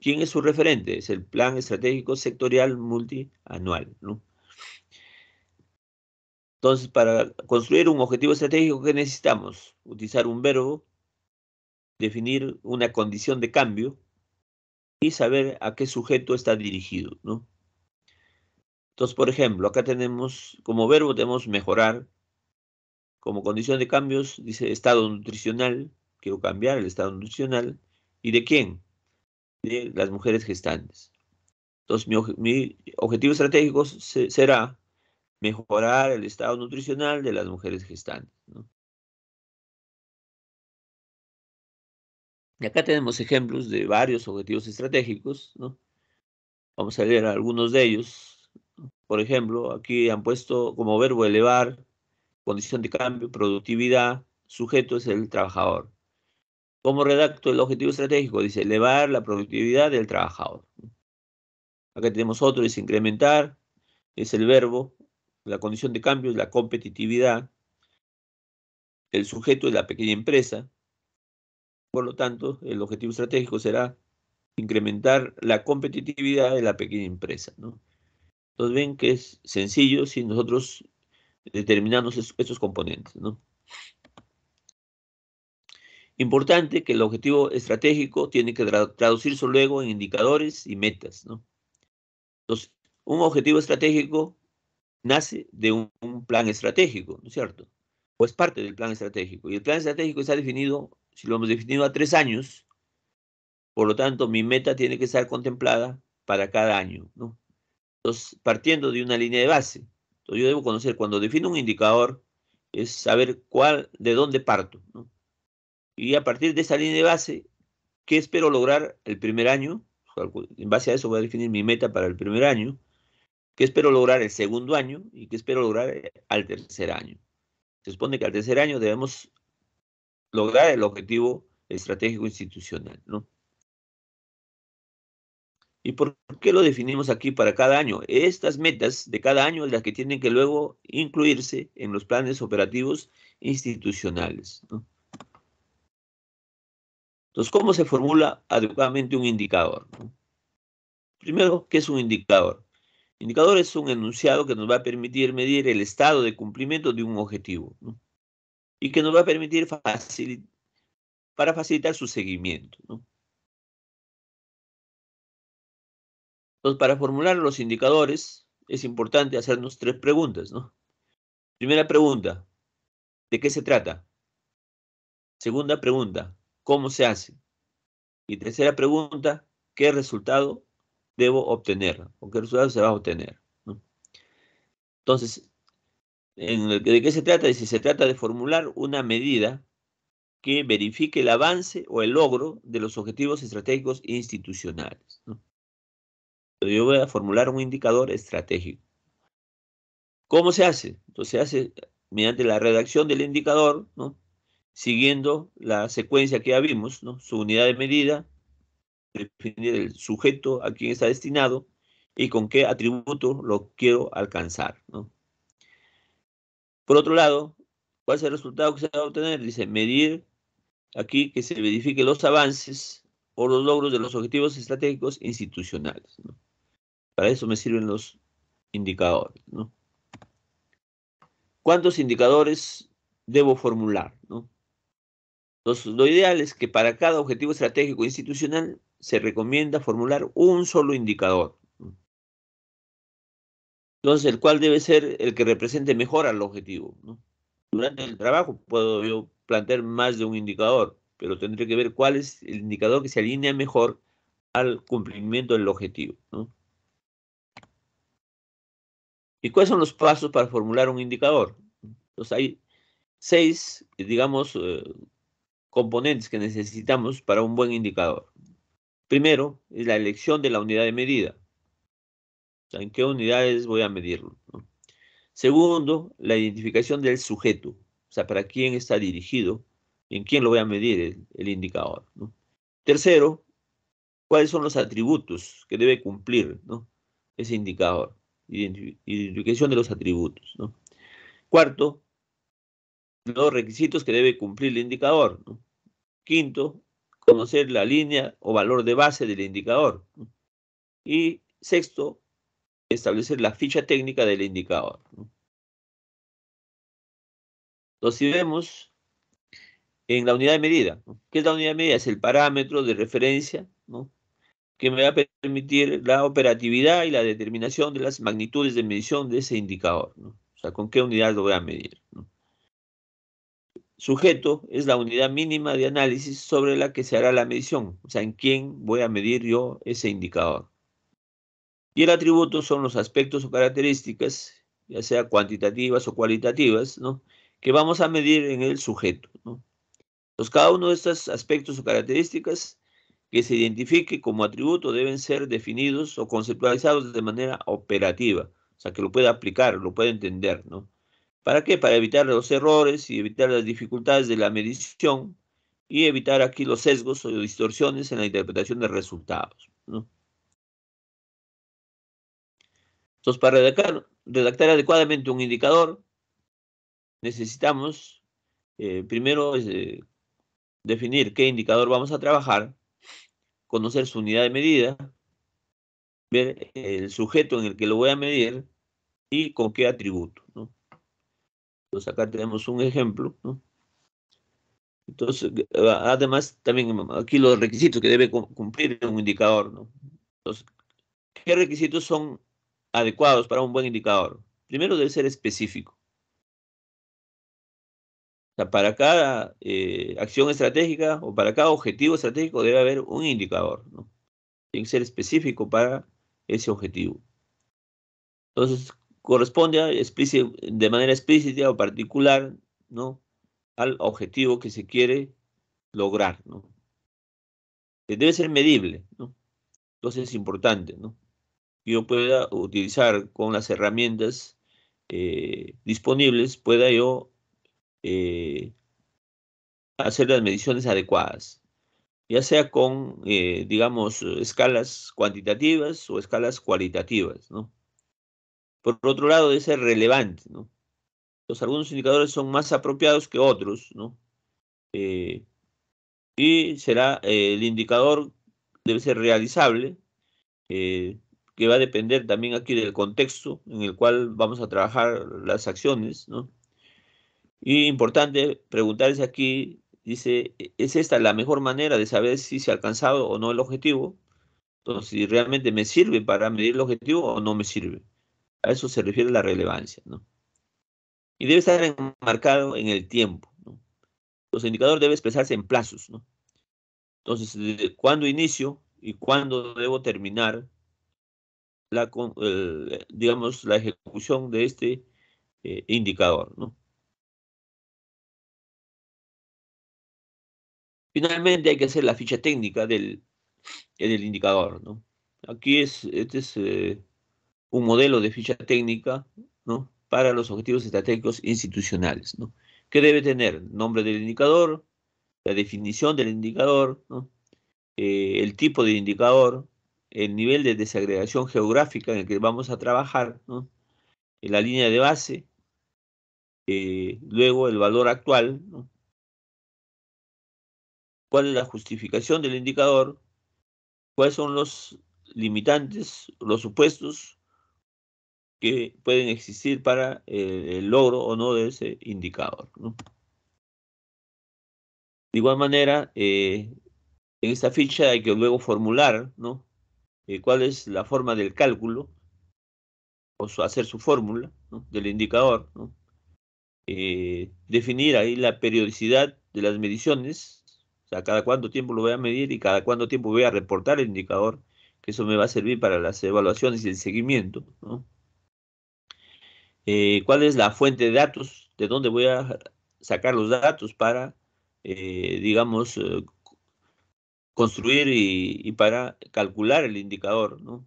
[SPEAKER 1] ¿quién es su referente? Es el Plan Estratégico Sectorial Multianual. ¿no? Entonces, para construir un objetivo estratégico, ¿qué necesitamos? Utilizar un verbo, definir una condición de cambio y saber a qué sujeto está dirigido, ¿no? Entonces, por ejemplo, acá tenemos, como verbo tenemos mejorar, como condición de cambios, dice estado nutricional, quiero cambiar el estado nutricional, ¿y de quién? De las mujeres gestantes. Entonces, mi, objetivo estratégico
[SPEAKER 2] será mejorar el estado nutricional de las mujeres gestantes. Y acá tenemos ejemplos de varios objetivos estratégicos. Vamos a leer algunos de ellos.
[SPEAKER 1] Por ejemplo, aquí han puesto como verbo elevar, condición de cambio, productividad, sujeto es el trabajador. ¿Cómo redacto el objetivo estratégico? Dice elevar la productividad del trabajador. Acá tenemos otro, es incrementar, es el verbo, la condición de cambio es la competitividad, el sujeto es la pequeña empresa, por lo tanto, el objetivo estratégico será incrementar la competitividad de la pequeña empresa. ¿no? Entonces ven que es sencillo si nosotros determinamos estos componentes. ¿no? Importante que el objetivo estratégico tiene que traducirse luego en indicadores y metas. ¿no? Entonces, un objetivo estratégico nace de un, plan estratégico, ¿no es cierto? O es parte del plan estratégico. Y el plan estratégico está definido, si lo hemos definido a tres años, por lo tanto, mi meta tiene que estar contemplada para cada año, ¿no? Entonces, partiendo de una línea de base. yo debo conocer, cuando defino un indicador, es saber cuál, de dónde parto, ¿no? Y a partir de esa línea de base, ¿qué espero lograr el primer año? En base a eso voy a definir mi meta para el primer año que espero lograr el segundo año y que espero lograr eh, al tercer año. Se supone que al tercer año debemos lograr el objetivo estratégico institucional, ¿no? ¿Y por qué lo definimos aquí para cada año? Estas metas de cada año es las que tienen que luego incluirse en los planes operativos institucionales. ¿no? Entonces, ¿cómo se formula adecuadamente un indicador? Primero, ¿qué es un indicador? Indicador es un enunciado que nos va a permitir medir el estado de cumplimiento de un objetivo
[SPEAKER 2] y que nos va a permitir para facilitar su seguimiento. Entonces, para formular los indicadores es importante hacernos tres preguntas. Primera pregunta, ¿de qué
[SPEAKER 1] se trata? Segunda pregunta, ¿cómo se hace? Y tercera pregunta, ¿qué resultado debo obtener o qué resultado se va a obtener. Entonces, en ¿de qué se trata? Dice, se trata de formular una medida que verifique el avance o el logro de los objetivos estratégicos institucionales. Yo voy a formular un indicador estratégico. ¿Cómo se hace? Entonces se hace mediante la redacción del indicador, siguiendo la secuencia que ya vimos, ¿no? su unidad de medida, definir el sujeto a quien está destinado y con qué atributo lo quiero alcanzar. ¿no? Por otro lado, ¿cuál es el resultado que se va a obtener? Dice, medir aquí que se verifique los avances o los logros de los objetivos estratégicos institucionales. ¿no? Para eso me sirven los indicadores. ¿no? ¿Cuántos indicadores debo formular? ¿no? lo ideal es que para cada objetivo estratégico institucional se recomienda formular un solo indicador. Entonces, el cual debe ser el que represente mejor al objetivo. Durante el trabajo puedo yo plantear más de un indicador, pero tendré que ver cuál es el indicador que se alinea mejor al cumplimiento del objetivo. ¿Y cuáles son los pasos para formular un indicador? Entonces, hay seis, digamos, eh, componentes que necesitamos para un buen indicador. Primero es la elección de la unidad de medida. O sea, ¿En qué unidades voy a medirlo? Segundo, la identificación del sujeto. O sea, para quién está dirigido y en quién lo voy a medir el, indicador. Tercero, cuáles son los atributos que debe cumplir ese indicador. identificación de los atributos. Cuarto, los requisitos que debe cumplir el indicador. Quinto, conocer la línea o
[SPEAKER 2] valor de base del indicador. Y sexto, establecer la ficha técnica del indicador. Entonces, si
[SPEAKER 1] vemos en la unidad de medida, ¿qué es la unidad de medida? Es el parámetro de referencia que me va a permitir la operatividad y la determinación de las magnitudes de medición de ese indicador. O sea, con qué unidad lo voy a medir. ¿no? sujeto es la unidad mínima de análisis sobre la que se hará la medición, o sea, en quién voy a medir yo ese indicador. Y el atributo son los aspectos o características, ya sea cuantitativas o cualitativas, ¿no? que vamos a medir en el sujeto. ¿no? Entonces, cada uno de estos aspectos o características que se identifique como atributo deben ser definidos o conceptualizados de manera operativa, o sea, que lo pueda aplicar, lo pueda entender, ¿no? ¿Para qué? Para evitar los errores y evitar las dificultades de la medición y evitar aquí los sesgos o distorsiones en la interpretación
[SPEAKER 2] de resultados. Entonces, para redactar, adecuadamente un indicador, necesitamos
[SPEAKER 1] eh, primero eh, definir qué indicador vamos a trabajar, conocer su unidad de medida, ver el sujeto en el que lo voy a medir y con qué atributo. ¿no? Entonces acá tenemos un ejemplo, ¿no? Entonces, eh, además, también aquí los requisitos que debe cumplir un indicador, ¿no? Entonces, ¿qué requisitos son adecuados para un buen indicador? Primero debe ser específico. O sea, para cada eh, acción estratégica o para cada objetivo estratégico debe haber un indicador, ¿no? Tiene que ser específico para ese objetivo. Entonces, corresponde a, de manera explícita o particular ¿no? al objetivo que se quiere lograr. ¿no? Debe ser medible, ¿no? entonces es importante ¿no? que yo pueda utilizar con las herramientas eh, disponibles, pueda yo eh, hacer las mediciones adecuadas, ya sea con, eh, digamos, escalas cuantitativas o escalas cualitativas, ¿no? Por otro lado, debe ser relevante, ¿no? Los algunos indicadores son más apropiados que otros, ¿no? Eh, y será eh, el indicador debe ser realizable, eh, que va a depender también aquí del contexto en el cual vamos a trabajar las acciones, ¿no? Y importante preguntarse aquí, dice, ¿es esta la mejor manera de saber si se ha alcanzado o no el objetivo? Entonces, si realmente me sirve para medir el objetivo o no me sirve. A eso se refiere la relevancia, ¿no? Y debe estar enmarcado en el tiempo, ¿no? Los indicadores deben expresarse en plazos, ¿no? Entonces, ¿cuándo inicio y cuándo debo terminar la, digamos,
[SPEAKER 2] la ejecución de este eh, indicador, ¿no? Finalmente hay que hacer la ficha técnica del,
[SPEAKER 1] indicador, ¿no? Aquí es, este es eh, un modelo de ficha técnica ¿no? para los objetivos estratégicos institucionales, ¿no? que debe tener nombre del indicador, la definición del indicador, eh, el tipo de indicador, el nivel de desagregación geográfica en el que vamos a trabajar,
[SPEAKER 2] eh, la línea de base, eh, luego el valor actual, ¿no? cuál es la justificación del indicador, cuáles son los limitantes, los supuestos
[SPEAKER 1] que pueden existir para eh, el logro o no de ese indicador. ¿no?
[SPEAKER 2] De igual manera, eh, en esta ficha hay que luego formular ¿no? Eh, cuál es la forma del cálculo o
[SPEAKER 1] hacer su fórmula del indicador. ¿no? definir ahí la periodicidad de las mediciones, o sea, cada cuánto tiempo lo voy a medir y cada cuánto tiempo voy a reportar el indicador, que eso me va a servir para las evaluaciones y el seguimiento. ¿no? Eh, cuál es la fuente de datos, de dónde voy a sacar los datos para, eh, digamos, eh, construir y, para calcular el indicador, ¿no?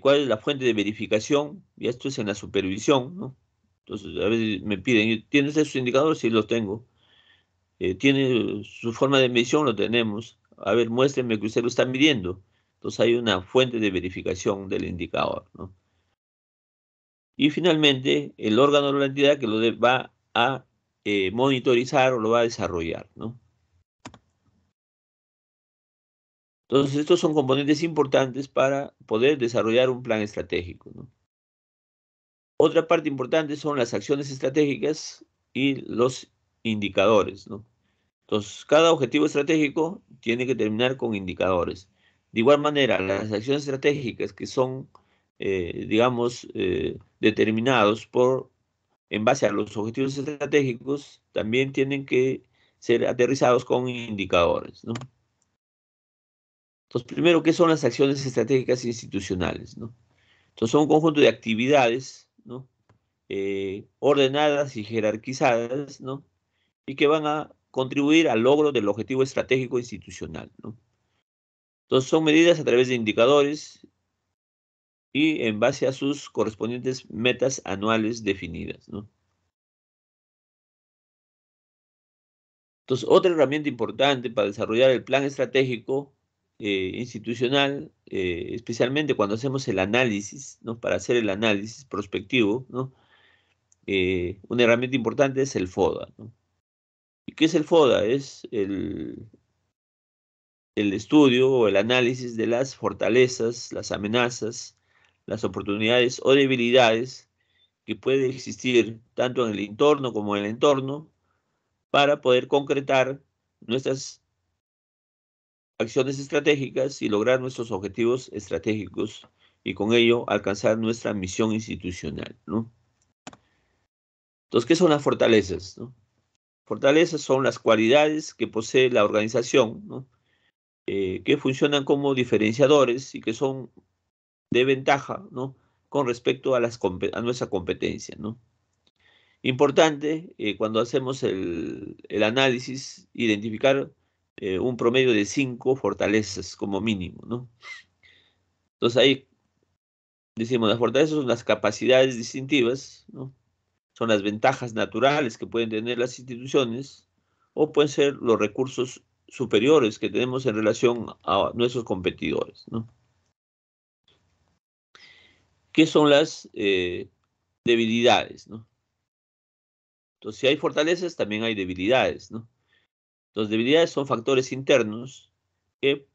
[SPEAKER 1] ¿Cuál es la fuente de verificación? Y esto es en la supervisión, ¿no? Entonces, a veces me piden, ¿tienes esos indicadores? Sí, los tengo. ¿Tiene su forma de medición? Lo tenemos. A ver, muéstrenme que usted lo está midiendo. Entonces, hay una fuente de verificación del indicador, ¿no? Y finalmente, el órgano de la entidad que lo va a eh, monitorizar o lo va a desarrollar, ¿no? Entonces, estos son componentes importantes para poder desarrollar un plan estratégico, ¿no? Otra parte importante son las acciones estratégicas y los indicadores, ¿no? Entonces, cada objetivo estratégico tiene que terminar con indicadores. De igual manera, las acciones estratégicas que son eh, digamos, eh, determinados por, en base a los objetivos estratégicos, también tienen que ser aterrizados con indicadores, ¿no? Entonces, primero, ¿qué son las acciones estratégicas institucionales, no? Entonces, son un conjunto de actividades, ¿no? Eh, ordenadas y jerarquizadas, ¿no? Y que van a contribuir al logro del objetivo estratégico institucional, ¿no? Entonces, son medidas a través de indicadores y en base a sus
[SPEAKER 2] correspondientes metas anuales definidas. ¿no? Entonces, otra herramienta importante para desarrollar el plan estratégico
[SPEAKER 1] eh, institucional, eh, especialmente cuando hacemos el análisis, ¿no? para hacer el análisis prospectivo, ¿no? Eh, una herramienta importante es el FODA. ¿no? ¿Y qué es el FODA? Es el, el estudio o el análisis de las fortalezas, las amenazas, las oportunidades o debilidades que puede existir tanto en el entorno como en el entorno para poder concretar nuestras acciones estratégicas y lograr nuestros objetivos estratégicos y con ello alcanzar nuestra misión institucional. ¿no? Entonces, ¿qué son las fortalezas? Fortalezas son las cualidades que posee la organización, eh, que funcionan como diferenciadores y que son de ventaja, ¿no? Con respecto a, las, nuestra competencia, ¿no? Importante, eh, cuando hacemos el, análisis, identificar eh, un promedio de cinco fortalezas como mínimo, ¿no? Entonces ahí decimos, las fortalezas son las capacidades distintivas, son las ventajas naturales que pueden tener las instituciones o pueden ser los recursos superiores que tenemos en relación a nuestros competidores. ¿no? qué son las eh, debilidades, ¿no? Entonces, si hay fortalezas, también hay debilidades, ¿no? Entonces, debilidades son factores internos que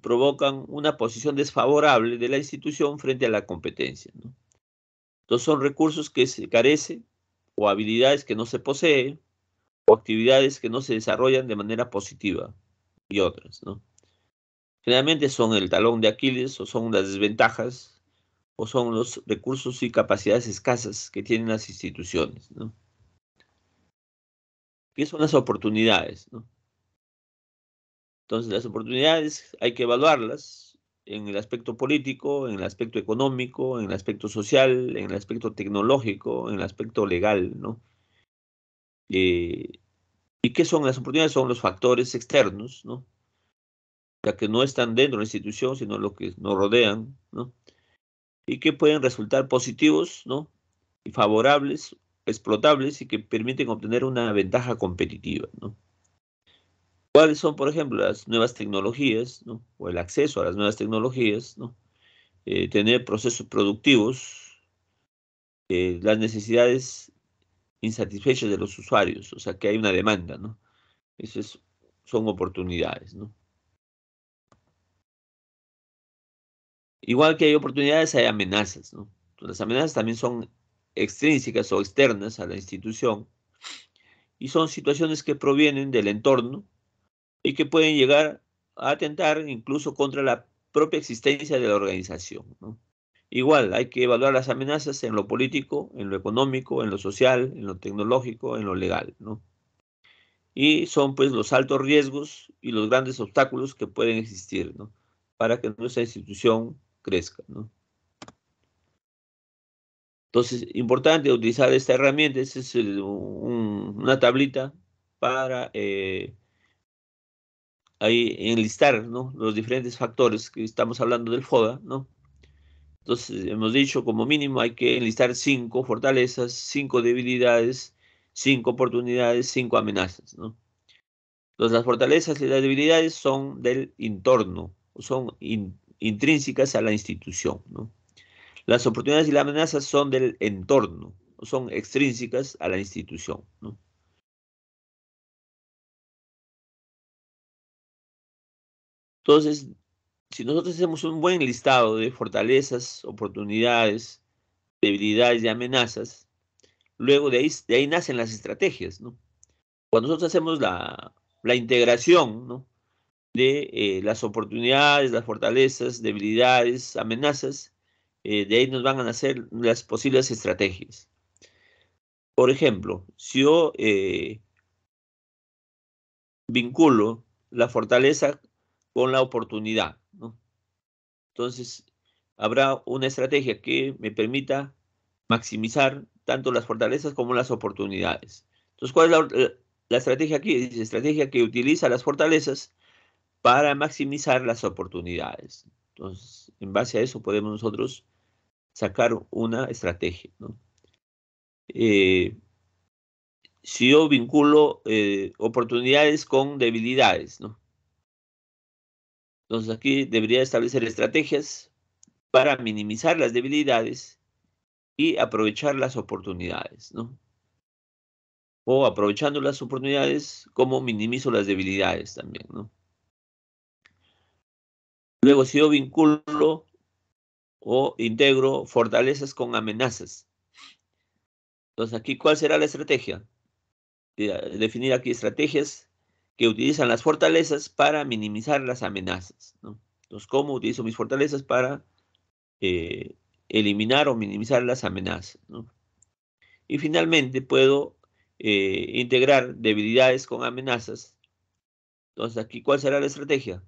[SPEAKER 1] provocan una posición desfavorable de la institución frente a la competencia, Entonces, son recursos que se carecen o habilidades que no se posee o actividades que no se desarrollan de manera positiva y otras, ¿no? Generalmente son el talón de Aquiles o son las desventajas o son los recursos y capacidades escasas que tienen las instituciones, ¿no? ¿Qué son las oportunidades, Entonces, las oportunidades hay que evaluarlas en el aspecto político, en el aspecto económico, en el aspecto social, en el aspecto tecnológico, en el aspecto legal, ¿no? Eh, ¿Y qué son las oportunidades? Son los factores externos, ¿no? Ya que no están dentro de la institución, sino lo que nos rodean, ¿no? y que pueden resultar positivos, ¿no? Y favorables, explotables y que permiten obtener una ventaja competitiva, ¿no? ¿Cuáles son, por ejemplo, las nuevas tecnologías, ¿no? O el acceso a las nuevas tecnologías, ¿no? Eh, tener procesos productivos, eh, las necesidades insatisfechas de los usuarios, o sea, que
[SPEAKER 2] hay una demanda, ¿no? Esas son oportunidades, ¿no? Igual que hay oportunidades, hay amenazas, Las
[SPEAKER 1] amenazas también son extrínsecas o externas a la institución y son situaciones que provienen del entorno y que pueden llegar a atentar incluso contra la propia existencia de la organización. Igual, hay que evaluar las amenazas en lo político, en lo económico, en lo social, en lo tecnológico, en lo legal. Y son pues los altos riesgos y los grandes obstáculos que pueden existir para que nuestra institución crezca. ¿no? Entonces, importante utilizar esta herramienta, es una tablita para eh, enlistar los diferentes factores que estamos hablando del FODA. ¿no? Entonces, hemos dicho como mínimo hay que enlistar cinco fortalezas, cinco debilidades, cinco oportunidades, cinco amenazas. ¿no? Entonces, las fortalezas y las debilidades son del entorno, son in, intrínsecas a la institución. ¿no? Las oportunidades y las amenazas
[SPEAKER 3] son del entorno, son extrínsecas a la institución.
[SPEAKER 2] Entonces, si nosotros hacemos un buen listado de fortalezas, oportunidades,
[SPEAKER 1] debilidades y amenazas, luego de ahí, nacen las estrategias. Cuando nosotros hacemos la, la integración, ¿no? Eh, las oportunidades, las fortalezas, debilidades, amenazas. Eh, de ahí nos van a nacer las posibles estrategias. Por ejemplo, si yo eh, vinculo la fortaleza con la oportunidad, entonces habrá una estrategia que me permita maximizar tanto las fortalezas como las oportunidades. Entonces, ¿cuál es la, la estrategia aquí? Es estrategia que utiliza las fortalezas para maximizar las oportunidades. Entonces, en base a eso podemos nosotros sacar una estrategia. ¿no? Eh, si yo vinculo eh, oportunidades con debilidades, ¿no? Entonces aquí debería establecer estrategias para minimizar las debilidades y aprovechar las oportunidades, ¿no? O aprovechando las oportunidades, ¿cómo minimizo las debilidades también, ¿no? Luego, si yo vinculo o integro fortalezas con amenazas. Entonces, aquí, ¿cuál será la estrategia? Definir aquí estrategias que utilizan las fortalezas para minimizar las amenazas. Entonces, ¿cómo utilizo mis fortalezas para eh, eliminar o minimizar las amenazas? Y finalmente, puedo eh, integrar debilidades con amenazas. Entonces, aquí, ¿cuál será la estrategia?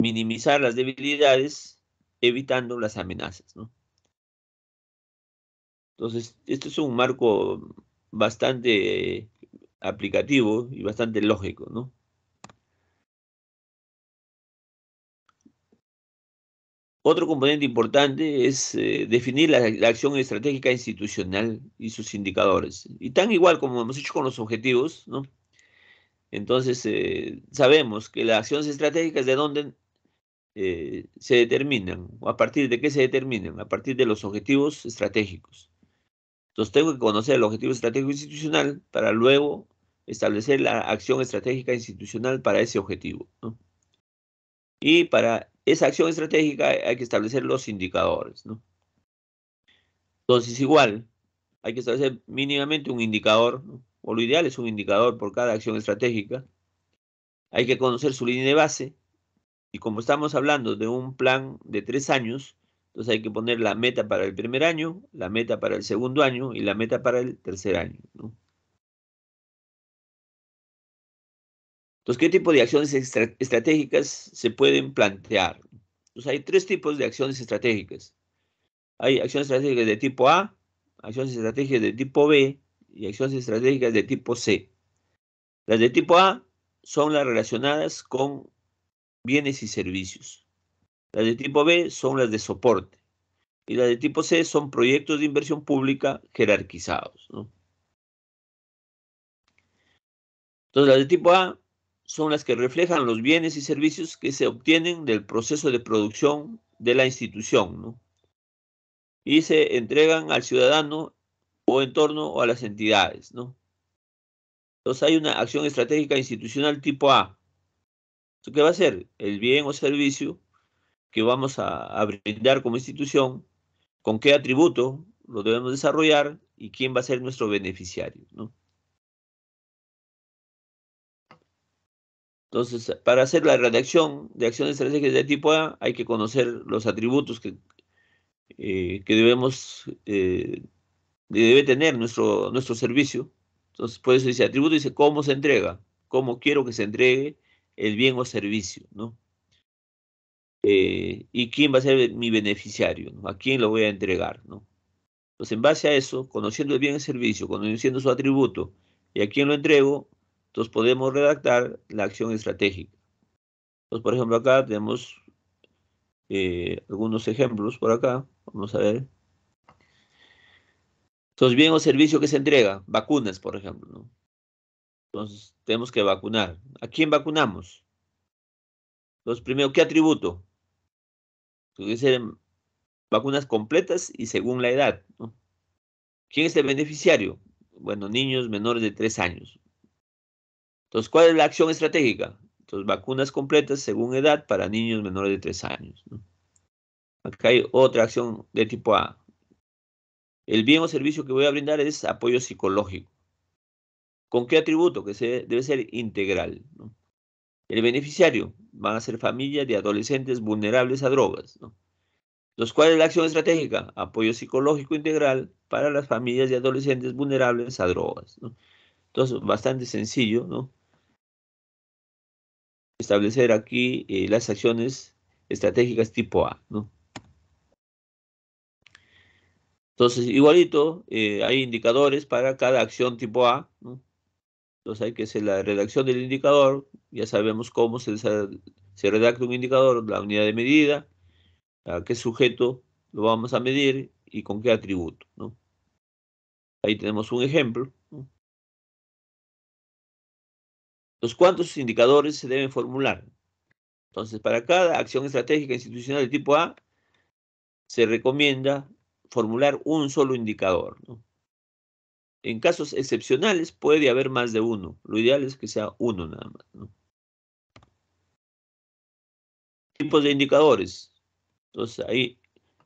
[SPEAKER 1] minimizar las debilidades evitando las amenazas. ¿no?
[SPEAKER 2] Entonces, este es un marco bastante aplicativo y bastante lógico, ¿no? Otro componente importante es eh, definir la, acción
[SPEAKER 1] estratégica institucional y sus indicadores. Y tan igual como hemos hecho con los objetivos, ¿no? Entonces, eh, sabemos que las acciones estratégicas de dónde eh, se determinan? ¿A partir de qué se determinan? A partir de los objetivos estratégicos. Entonces tengo que conocer el objetivo estratégico institucional para luego establecer la acción estratégica institucional para ese objetivo. Y para esa acción estratégica hay que establecer los indicadores. ¿no? Entonces igual, hay que establecer mínimamente un indicador, o lo ideal es un indicador por cada acción estratégica. Hay que conocer su línea de base, y como estamos hablando de un plan de tres años, entonces hay que poner la meta para el primer año,
[SPEAKER 2] la meta para el segundo año y la meta para el tercer año. Entonces, ¿qué tipo de acciones estratégicas se pueden
[SPEAKER 1] plantear? Entonces, hay tres tipos de acciones estratégicas. Hay acciones estratégicas de tipo A, acciones estratégicas de tipo B y acciones estratégicas de tipo C. Las de tipo A son las relacionadas con bienes y servicios. Las de tipo B son las de soporte y las de tipo C son proyectos de inversión pública
[SPEAKER 2] jerarquizados.
[SPEAKER 1] Entonces, las de tipo A son las que reflejan los bienes y servicios que se obtienen del proceso de producción de la institución y se entregan al ciudadano o en torno o a las entidades. ¿no? Entonces, hay una acción estratégica institucional tipo A ¿Qué va a ser? El bien o servicio que vamos a, brindar como institución, con qué atributo
[SPEAKER 2] lo debemos desarrollar y quién va a ser nuestro beneficiario. Entonces, para hacer la redacción de acciones estratégicas
[SPEAKER 1] de tipo A, hay que conocer los atributos que, eh, que debemos, eh, debe tener nuestro, nuestro servicio. Entonces, por eso dice atributo, dice cómo se entrega, cómo quiero que se entregue el bien o servicio, ¿no? Eh, y quién va a ser mi beneficiario, ¿no? a quién lo voy a entregar, ¿no? Entonces, pues en base a eso, conociendo el bien o servicio, conociendo su atributo y a quién lo entrego, entonces podemos redactar la acción estratégica. Entonces, por ejemplo, acá tenemos eh, algunos ejemplos por acá. Vamos a ver. Entonces, bien o servicio que se entrega, vacunas, por ejemplo, ¿no? Entonces, tenemos que vacunar. ¿A quién vacunamos? Los primeros, ¿qué atributo? Tiene ser vacunas completas y según la edad. ¿Quién es el beneficiario? Bueno, niños menores de tres años. Entonces, ¿cuál es la acción estratégica? Entonces, vacunas completas según edad para niños menores de tres años. Acá hay otra acción de tipo A. El bien o servicio que voy a brindar es apoyo psicológico. ¿Con qué atributo? Que debe ser integral. El beneficiario van a ser familias de adolescentes vulnerables a drogas, Entonces, los cuales la acción estratégica, apoyo psicológico integral para las familias de adolescentes vulnerables a drogas. Entonces, bastante
[SPEAKER 2] sencillo, ¿no? Establecer aquí eh, las acciones estratégicas tipo A, ¿no?
[SPEAKER 1] Entonces, igualito, eh, hay indicadores para cada acción tipo A, ¿no? Entonces hay que hacer la redacción del indicador, ya sabemos cómo se, redacta un indicador, la unidad de medida, a qué sujeto lo vamos a medir y con qué atributo.
[SPEAKER 2] Ahí tenemos un ejemplo. Entonces, ¿cuántos indicadores se deben formular. Entonces, para cada
[SPEAKER 1] acción estratégica institucional de tipo A, se recomienda formular un
[SPEAKER 2] solo indicador. ¿no? En casos excepcionales puede haber más de uno. Lo ideal es que sea uno nada más. ¿no?
[SPEAKER 1] Tipos de indicadores. Entonces ahí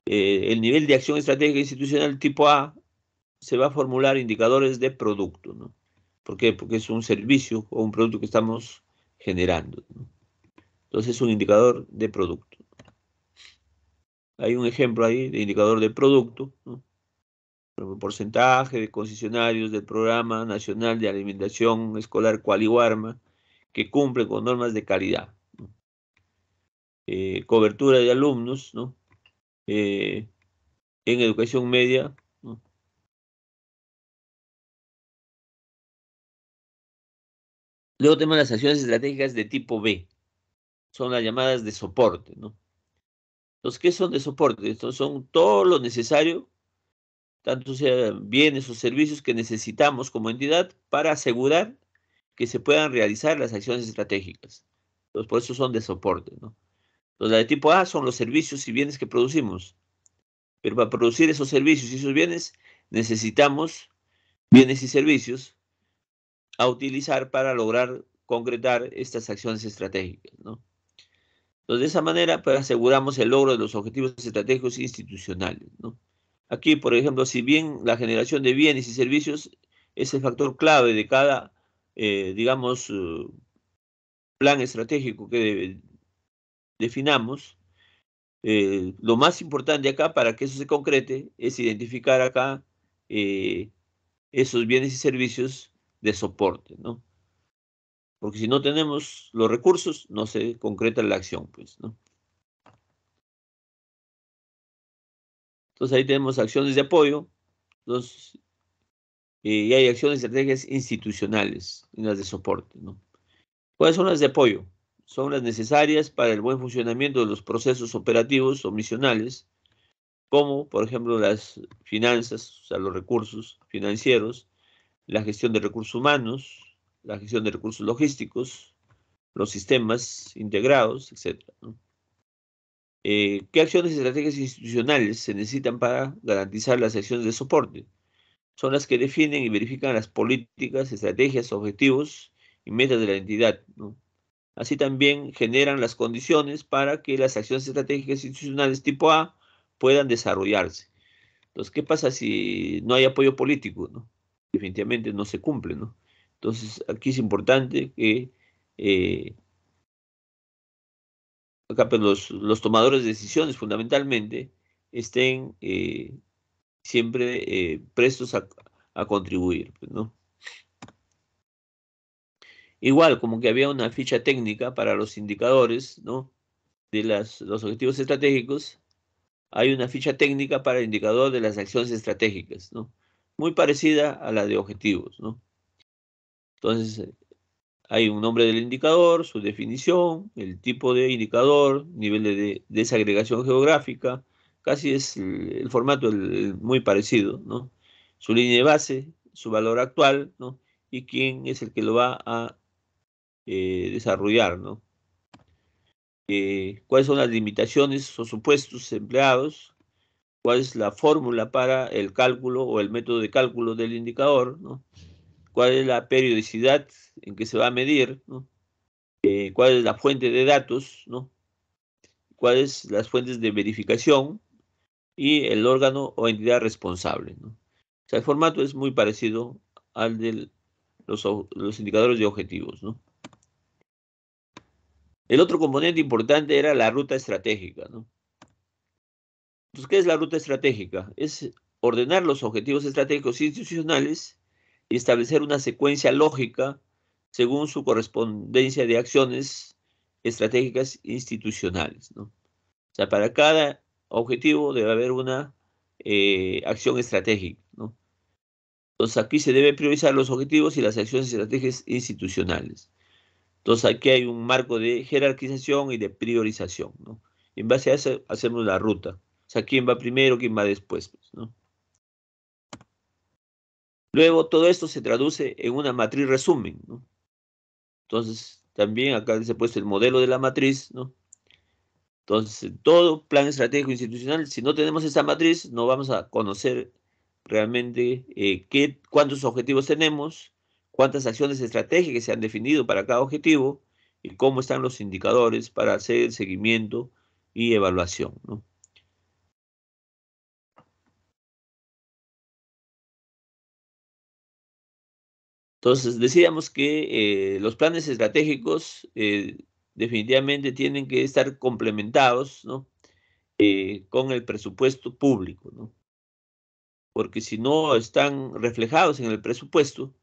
[SPEAKER 1] eh, el nivel de acción estratégica institucional tipo A se va a formular indicadores de producto. ¿no? ¿Por qué? Porque es un servicio o un producto que estamos generando. Entonces es un indicador de producto. Hay un ejemplo ahí de indicador de producto. ¿no? porcentaje de concesionarios del Programa Nacional de Alimentación Escolar Cualiguarma que cumple con normas de calidad. Eh,
[SPEAKER 3] cobertura de alumnos ¿no? Eh, en educación media. Luego tenemos las acciones estratégicas de tipo B. Son las llamadas de soporte.
[SPEAKER 1] ¿no? Los que son de soporte, estos son todo lo necesario tanto sean bienes o servicios que necesitamos como entidad para asegurar que se puedan realizar las acciones estratégicas. Entonces, por eso son de soporte. ¿no? Entonces, de tipo A son los servicios y bienes que producimos. Pero para producir esos servicios y esos bienes necesitamos bienes y servicios a utilizar para lograr concretar estas acciones estratégicas. ¿no? Entonces, de esa manera pues, aseguramos el logro de los objetivos estratégicos institucionales. ¿no? Aquí, por ejemplo, si bien la generación de bienes y servicios es el factor clave de cada, eh, digamos, eh, plan estratégico que definamos, eh, lo más importante acá para que eso se concrete es identificar acá esos bienes y servicios de soporte, ¿no?
[SPEAKER 2] Porque si no tenemos los recursos, no se concreta la acción, pues, ¿no? Entonces ahí tenemos acciones de apoyo eh, y hay acciones y estrategias institucionales y las
[SPEAKER 1] de soporte. ¿no? ¿Cuáles son las de apoyo? Son las necesarias para el buen funcionamiento de los procesos operativos o misionales, como por ejemplo las finanzas, o sea, los recursos financieros, la gestión de recursos humanos, la gestión de recursos logísticos, los sistemas integrados, etc. Eh, ¿qué acciones y estrategias institucionales se necesitan para garantizar las acciones de soporte? Son las que definen y verifican las políticas, estrategias, objetivos y metas de la entidad. Así también generan las condiciones para que las acciones estratégicas institucionales tipo A puedan desarrollarse. Entonces, ¿qué pasa si no hay apoyo político? ¿no? Definitivamente no se cumple. ¿no? Entonces, aquí es importante que eh, acá pues, los, tomadores de decisiones fundamentalmente estén eh, siempre eh, prestos a, contribuir, pues, ¿no? Igual, como que había una ficha técnica para los indicadores, ¿no? De los objetivos estratégicos, hay una ficha técnica para el indicador de las acciones estratégicas, ¿no? Muy parecida a la de objetivos, ¿no? Entonces, hay un nombre del indicador, su definición, el tipo de indicador, nivel de desagregación geográfica, casi es el, formato muy parecido, ¿no? Su línea de base, su valor actual, ¿no? Y quién es el que lo va a eh, desarrollar, ¿no? Eh, cuáles son las limitaciones o supuestos empleados, cuál es la fórmula para el cálculo o el método de cálculo del indicador, ¿no? cuál es la periodicidad en que se va a medir, ¿no? Eh, cuál es la fuente de datos, ¿no? cuáles las fuentes de verificación y el órgano o entidad responsable. ¿no? O sea, el formato es muy parecido al de los, indicadores de objetivos. El otro componente importante era la ruta estratégica. ¿no? Entonces, ¿qué es la ruta estratégica? Es ordenar los objetivos estratégicos institucionales y establecer una secuencia lógica según su correspondencia de acciones estratégicas institucionales. O sea, para cada objetivo debe haber una eh, acción estratégica. ¿no? Entonces, aquí se debe priorizar los objetivos y las acciones estratégicas institucionales. Entonces, aquí hay un marco de jerarquización y de priorización. en base a eso, hacemos la ruta. O sea, quién va primero, quién va después. Luego todo esto se traduce en una matriz resumen, Entonces, también acá se ha puesto el modelo de la matriz, ¿no? Entonces, todo plan estratégico institucional, si no tenemos esa matriz, no vamos a conocer realmente eh, cuántos objetivos tenemos, cuántas acciones estratégicas se han definido para cada objetivo y cómo están los indicadores para hacer el seguimiento
[SPEAKER 3] y evaluación, ¿no?
[SPEAKER 2] Entonces, decíamos que eh, los planes estratégicos eh, definitivamente tienen que estar complementados
[SPEAKER 1] eh, con el presupuesto público, porque si no están reflejados en el presupuesto,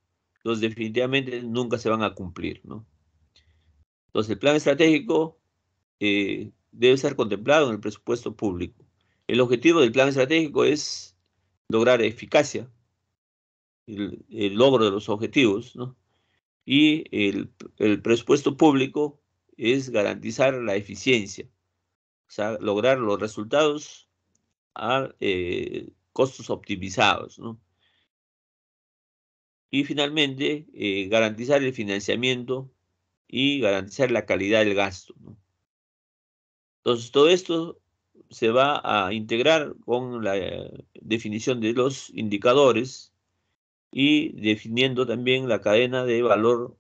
[SPEAKER 1] los definitivamente nunca se van a cumplir. Entonces, el plan estratégico debe estar contemplado en el presupuesto público. El objetivo del plan estratégico es lograr eficacia, el, logro de los objetivos, ¿no? Y el, presupuesto público es garantizar la eficiencia, o sea, lograr los resultados a eh, costos optimizados, ¿no? Y finalmente, eh, garantizar el financiamiento y garantizar la calidad del gasto. ¿no? Entonces, todo esto se va a integrar con la definición de los indicadores y definiendo también la cadena de valor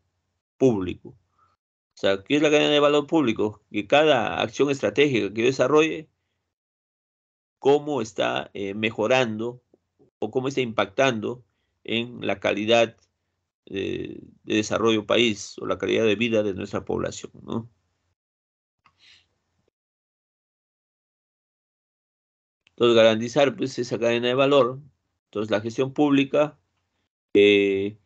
[SPEAKER 1] público. O sea, ¿qué es la cadena de valor público? Que cada acción estratégica que desarrolle, cómo está eh, mejorando o cómo está impactando en la calidad de, de, desarrollo
[SPEAKER 2] país o la calidad de vida de nuestra población. ¿no? Entonces, garantizar pues, esa cadena de valor. Entonces, la gestión pública tiene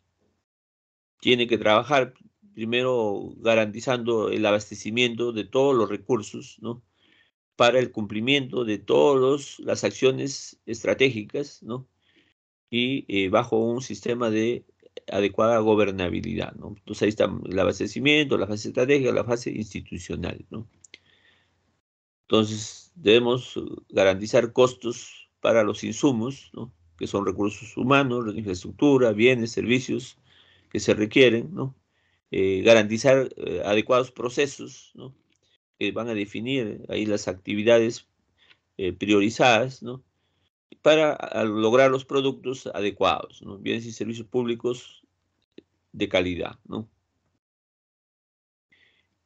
[SPEAKER 2] que trabajar
[SPEAKER 1] primero garantizando el abastecimiento de todos los recursos, ¿no? Para el cumplimiento de todas las acciones estratégicas, ¿no? Y eh, bajo un sistema de adecuada gobernabilidad, ¿no? Entonces ahí está el abastecimiento, la fase estratégica, la fase institucional, ¿no? Entonces debemos garantizar costos para los insumos, ¿no? que son recursos humanos, infraestructura, bienes, servicios que se requieren, ¿no? Eh, garantizar eh, adecuados procesos, ¿no? que van a definir ahí las actividades eh, priorizadas, ¿no? para lograr los productos adecuados, bienes y servicios públicos de calidad. ¿no?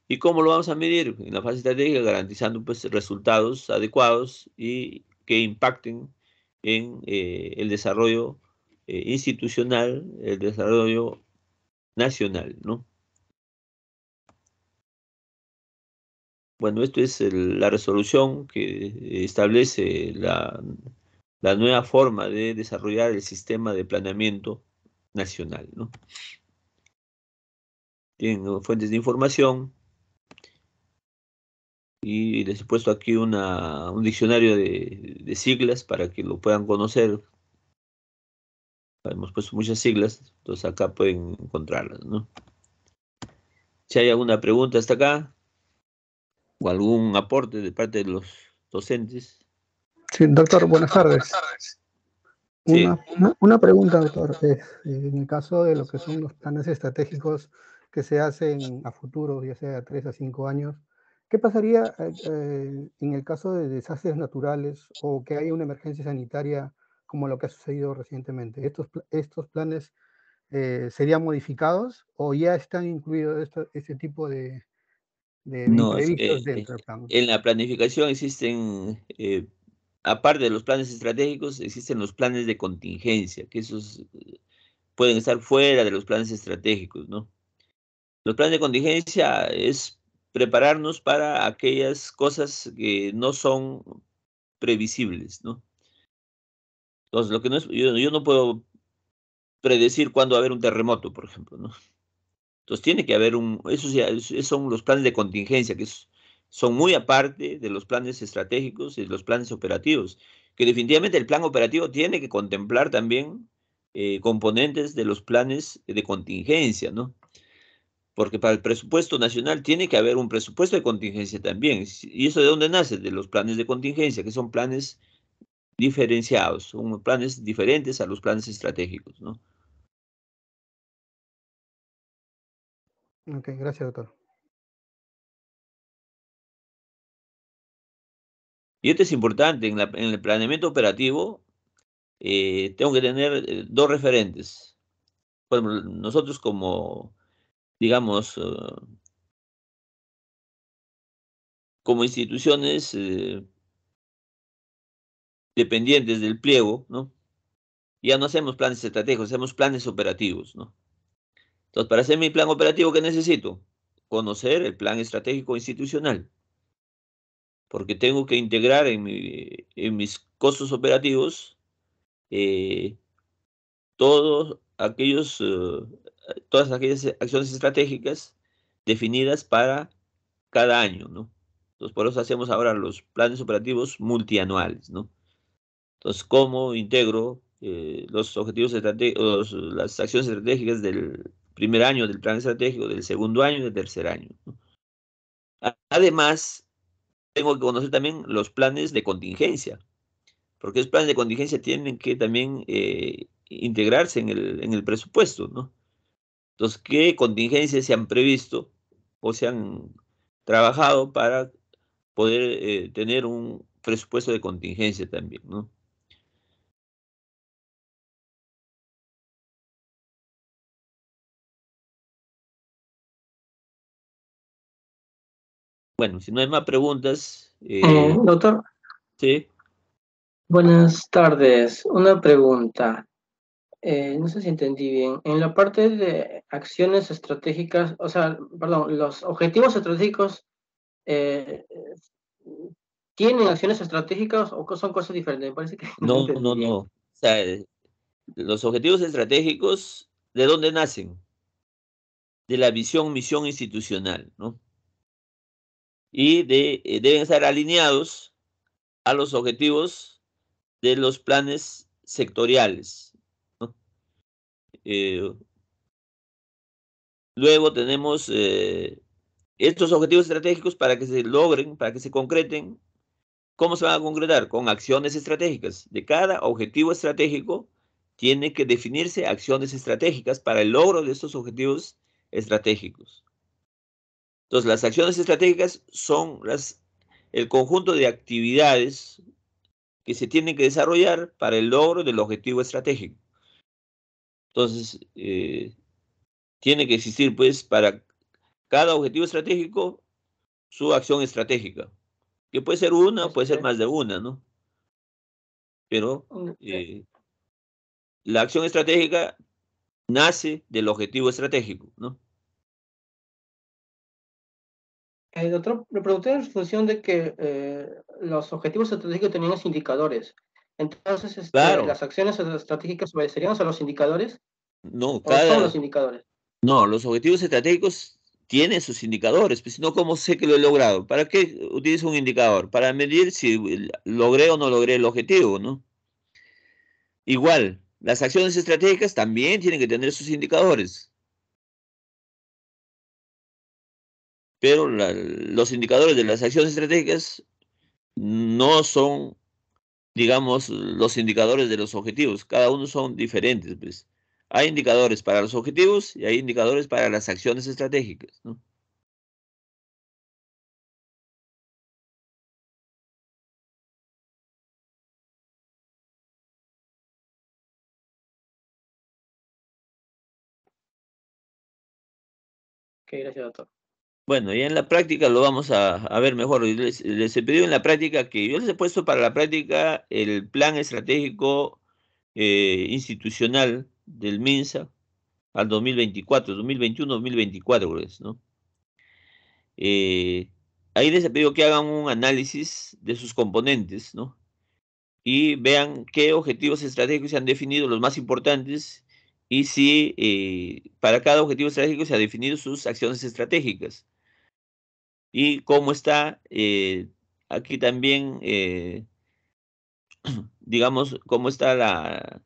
[SPEAKER 1] ¿Y cómo lo vamos a medir? En la fase estratégica, garantizando pues, resultados adecuados y que impacten en eh, el
[SPEAKER 2] desarrollo eh, institucional, el desarrollo nacional, ¿no? Bueno, esto es la
[SPEAKER 1] resolución que establece la, la, nueva forma de desarrollar el sistema de planeamiento nacional, ¿no? Tienen fuentes de información, y les he puesto aquí un diccionario de, siglas para que lo puedan conocer. Hemos puesto muchas siglas, entonces acá pueden encontrarlas, ¿no? Si hay alguna pregunta hasta acá o algún aporte de parte de los docentes. Sí, doctor, buenas tardes. Una, pregunta, doctor. Este, en el caso de lo que son los planes estratégicos que se hacen a futuro, ya sea tres a cinco años, ¿Qué pasaría eh, eh, en el caso de desastres naturales o que haya una emergencia sanitaria como lo que ha sucedido
[SPEAKER 4] recientemente? ¿Estos, estos planes eh, serían modificados o ya están incluidos este tipo de, dentro En
[SPEAKER 1] la planificación existen, aparte de los planes estratégicos, existen los planes de contingencia, que esos pueden estar fuera de los planes estratégicos, ¿no? Los planes de contingencia es prepararnos para aquellas cosas que no son previsibles, ¿no? Entonces, lo que no yo, no puedo predecir cuándo va a haber un terremoto, por ejemplo, ¿no? Entonces tiene que haber un, esos, son los planes de contingencia, que son muy aparte de los planes estratégicos y de los planes operativos, que definitivamente el plan operativo tiene que contemplar también eh, componentes de los planes de contingencia, ¿no? porque para el presupuesto nacional tiene que haber un presupuesto de contingencia también. ¿Y eso de dónde nace?
[SPEAKER 2] De los planes de contingencia, que son planes diferenciados, son planes diferentes a los planes estratégicos, ¿no?
[SPEAKER 3] Ok, gracias, doctor.
[SPEAKER 2] Y esto es importante, en, la, en el planeamiento operativo eh, tengo que tener eh, dos referentes. nosotros como digamos, eh, como instituciones eh, dependientes del pliego, ¿no?
[SPEAKER 1] Ya no hacemos planes estratégicos, hacemos planes operativos, ¿no? Entonces, para hacer mi plan operativo, ¿qué necesito? Conocer el plan estratégico institucional, porque tengo que integrar en, mis costos operativos eh, todos aquellos todas aquellas acciones estratégicas definidas para cada año, ¿no? Entonces, por eso hacemos ahora los planes operativos multianuales, ¿no? Entonces, ¿cómo integro eh, los objetivos estratégicos, las acciones estratégicas del primer año del plan estratégico, del segundo año y del tercer año? Además, tengo que conocer también los planes de contingencia, porque esos planes de contingencia tienen que también eh, integrarse en el, en el presupuesto, ¿no? Entonces, ¿qué contingencias se han previsto o se han trabajado para poder eh,
[SPEAKER 3] tener un presupuesto de contingencia también,
[SPEAKER 2] Bueno, si no hay más preguntas. Eh, eh, doctor. Sí.
[SPEAKER 3] Buenas tardes. Una pregunta.
[SPEAKER 1] Eh, no sé si entendí bien. En la parte de acciones estratégicas,
[SPEAKER 2] o sea, perdón, los objetivos estratégicos eh, tienen acciones estratégicas o son cosas diferentes. Me parece que no, no, no. O sea, eh,
[SPEAKER 1] los objetivos estratégicos, ¿de dónde nacen? De la visión, misión institucional, ¿no? Y de, deben estar alineados a los objetivos de los planes sectoriales eh, luego tenemos eh, estos objetivos estratégicos para que se logren, para que se concreten. ¿Cómo se van a concretar? Con acciones estratégicas. De cada objetivo estratégico tiene que definirse acciones estratégicas para el logro de estos objetivos estratégicos. Entonces, las acciones estratégicas son el conjunto de actividades que se tienen que desarrollar para el logro del objetivo estratégico. Entonces, eh, tiene que existir, pues, para cada objetivo estratégico, su acción estratégica, que puede ser una, puede ser más de una, ¿no? Pero eh,
[SPEAKER 2] la acción estratégica nace del objetivo estratégico, ¿no? El doctor, le pregunté en función de que eh, los objetivos estratégicos tenían los indicadores. Entonces, este, ¿las acciones estratégicas
[SPEAKER 3] obedecerían a los indicadores?
[SPEAKER 1] No, cada... los indicadores? No, los objetivos estratégicos tienen sus indicadores, pues si no, ¿cómo sé que lo he logrado? ¿Para qué utilizo un indicador? Para medir si logré o no logré el objetivo, ¿no? Igual,
[SPEAKER 2] las acciones estratégicas también tienen que tener sus indicadores. Pero los indicadores de las acciones estratégicas
[SPEAKER 1] no son digamos, los indicadores de los objetivos. Cada uno
[SPEAKER 2] son diferentes. Pues. Hay indicadores para los objetivos y hay indicadores para las acciones estratégicas. ¿no?
[SPEAKER 3] Ok, gracias, doctor. Bueno, y en la práctica lo vamos a, ver mejor. Les, he pedido en la
[SPEAKER 1] práctica que yo les he puesto para la práctica el plan estratégico eh, institucional del MINSA al 2024, 2021, 2024, ¿no? Eh, ahí les he pedido que hagan un análisis de sus componentes, ¿no? Y vean qué objetivos estratégicos se han definido, los más importantes, y si eh, para cada objetivo estratégico se han definido sus acciones estratégicas y cómo está eh, aquí también, eh, digamos, cómo está la,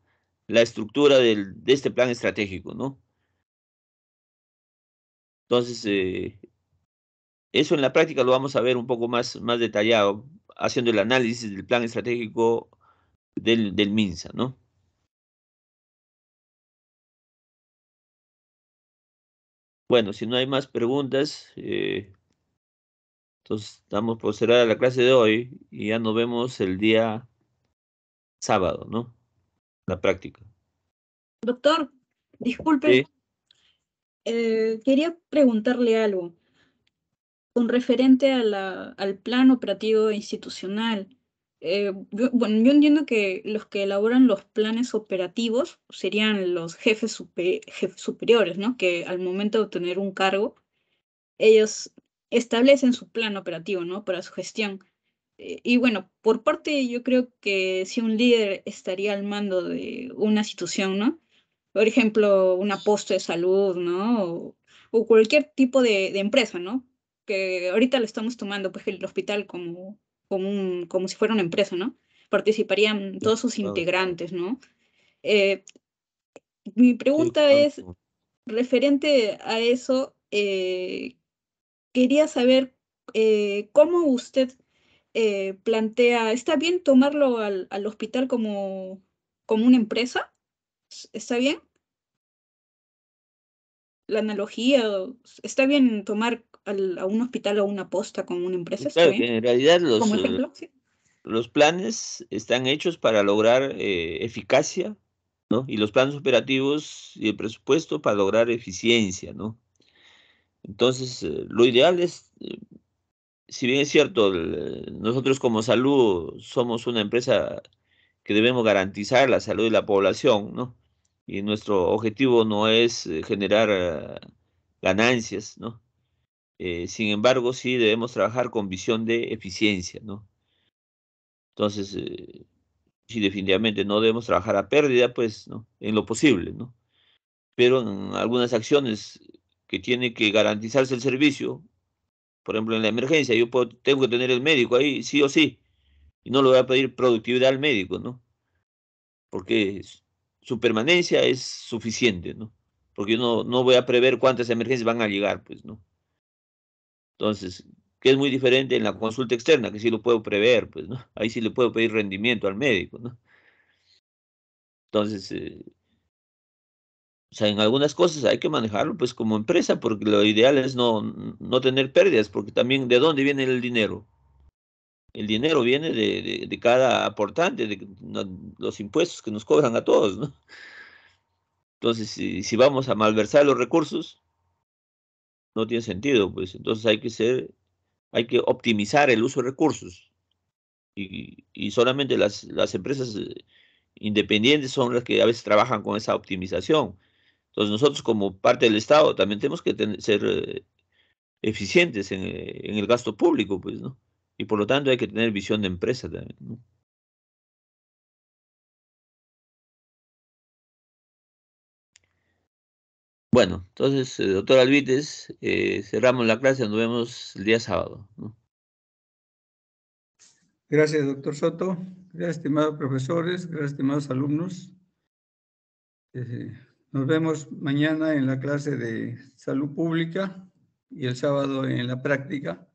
[SPEAKER 1] la estructura de este plan estratégico, ¿no? Entonces, eh, eso en la práctica lo vamos a ver un poco más, más detallado,
[SPEAKER 3] haciendo el análisis del plan estratégico del, del MINSA, ¿no? Bueno, si no hay más preguntas, entonces, damos por cerrada la clase de hoy
[SPEAKER 1] y ya nos vemos el día sábado, ¿no? La práctica.
[SPEAKER 4] Doctor, disculpe. Eh, quería preguntarle algo con referente al plan operativo institucional. Eh, bueno, yo entiendo que los que elaboran los planes operativos serían los jefes, jefes superiores, ¿no? Que al momento de obtener un cargo, ellos establecen su plan operativo, ¿no? Para su gestión. Eh, y bueno, por parte yo creo que si un líder estaría al mando de una institución, ¿no? Por ejemplo, una posta de salud, ¿no? O, cualquier tipo de, empresa, ¿no? Que ahorita lo estamos tomando, pues, el hospital como, como, un, como si fuera una empresa, ¿no? Participarían todos sus integrantes, ¿no? Eh, mi pregunta es, referente a eso, eh, quería saber eh, cómo usted eh, plantea, ¿está bien tomarlo al, hospital como, como una empresa? ¿Está bien? La analogía, ¿está bien tomar a un hospital o una posta como una empresa? claro, en
[SPEAKER 2] realidad eh,
[SPEAKER 1] los, planes están hechos para lograr eficacia, ¿no? Y los planes operativos y el presupuesto para lograr eficiencia, ¿no? Entonces, eh, lo ideal es, eh, si bien es cierto, nosotros como salud somos una empresa que debemos garantizar la salud de la población, ¿no? Y nuestro objetivo no es eh, generar ganancias, ¿no? sin embargo, sí debemos trabajar con visión de eficiencia, ¿no? Entonces, si definitivamente no debemos trabajar a pérdida, pues, ¿no? En lo posible, ¿no? Pero en algunas acciones que tiene que garantizarse el servicio. Por ejemplo, en la emergencia, yo puedo, tengo que tener el médico ahí, sí o sí. Y no le voy a pedir productividad al médico, ¿no? Porque su permanencia es suficiente, ¿no? Porque yo no, no voy a prever cuántas emergencias van a llegar, pues, ¿no? Entonces, que es muy diferente en la consulta externa, que sí lo puedo prever, pues, ¿no? Ahí sí le puedo pedir rendimiento al médico, ¿no? Entonces, eh, o sea, en algunas cosas hay que manejarlo pues como empresa, porque lo ideal es no, no tener pérdidas, porque también de dónde viene el dinero. El dinero viene de, cada aportante, de los impuestos que nos cobran a todos, ¿no? Entonces, si, si, vamos a malversar los recursos, no tiene sentido, pues. Entonces hay que ser, hay que optimizar el uso de recursos. Y, y solamente las, las empresas eh, independientes son las que a veces trabajan con esa optimización entonces nosotros como parte del Estado también tenemos que ser eh,
[SPEAKER 2] eficientes eh, en, el gasto público, pues, ¿no? Y por lo tanto hay que tener visión de empresa también, ¿no? Bueno, entonces, eh, doctor Alvites, cerramos la clase, nos vemos el día sábado. ¿no?
[SPEAKER 1] Gracias, doctor Soto. Gracias, estimados profesores, gracias, estimados alumnos.
[SPEAKER 2] Nos vemos mañana en la clase de salud pública y el sábado en la práctica.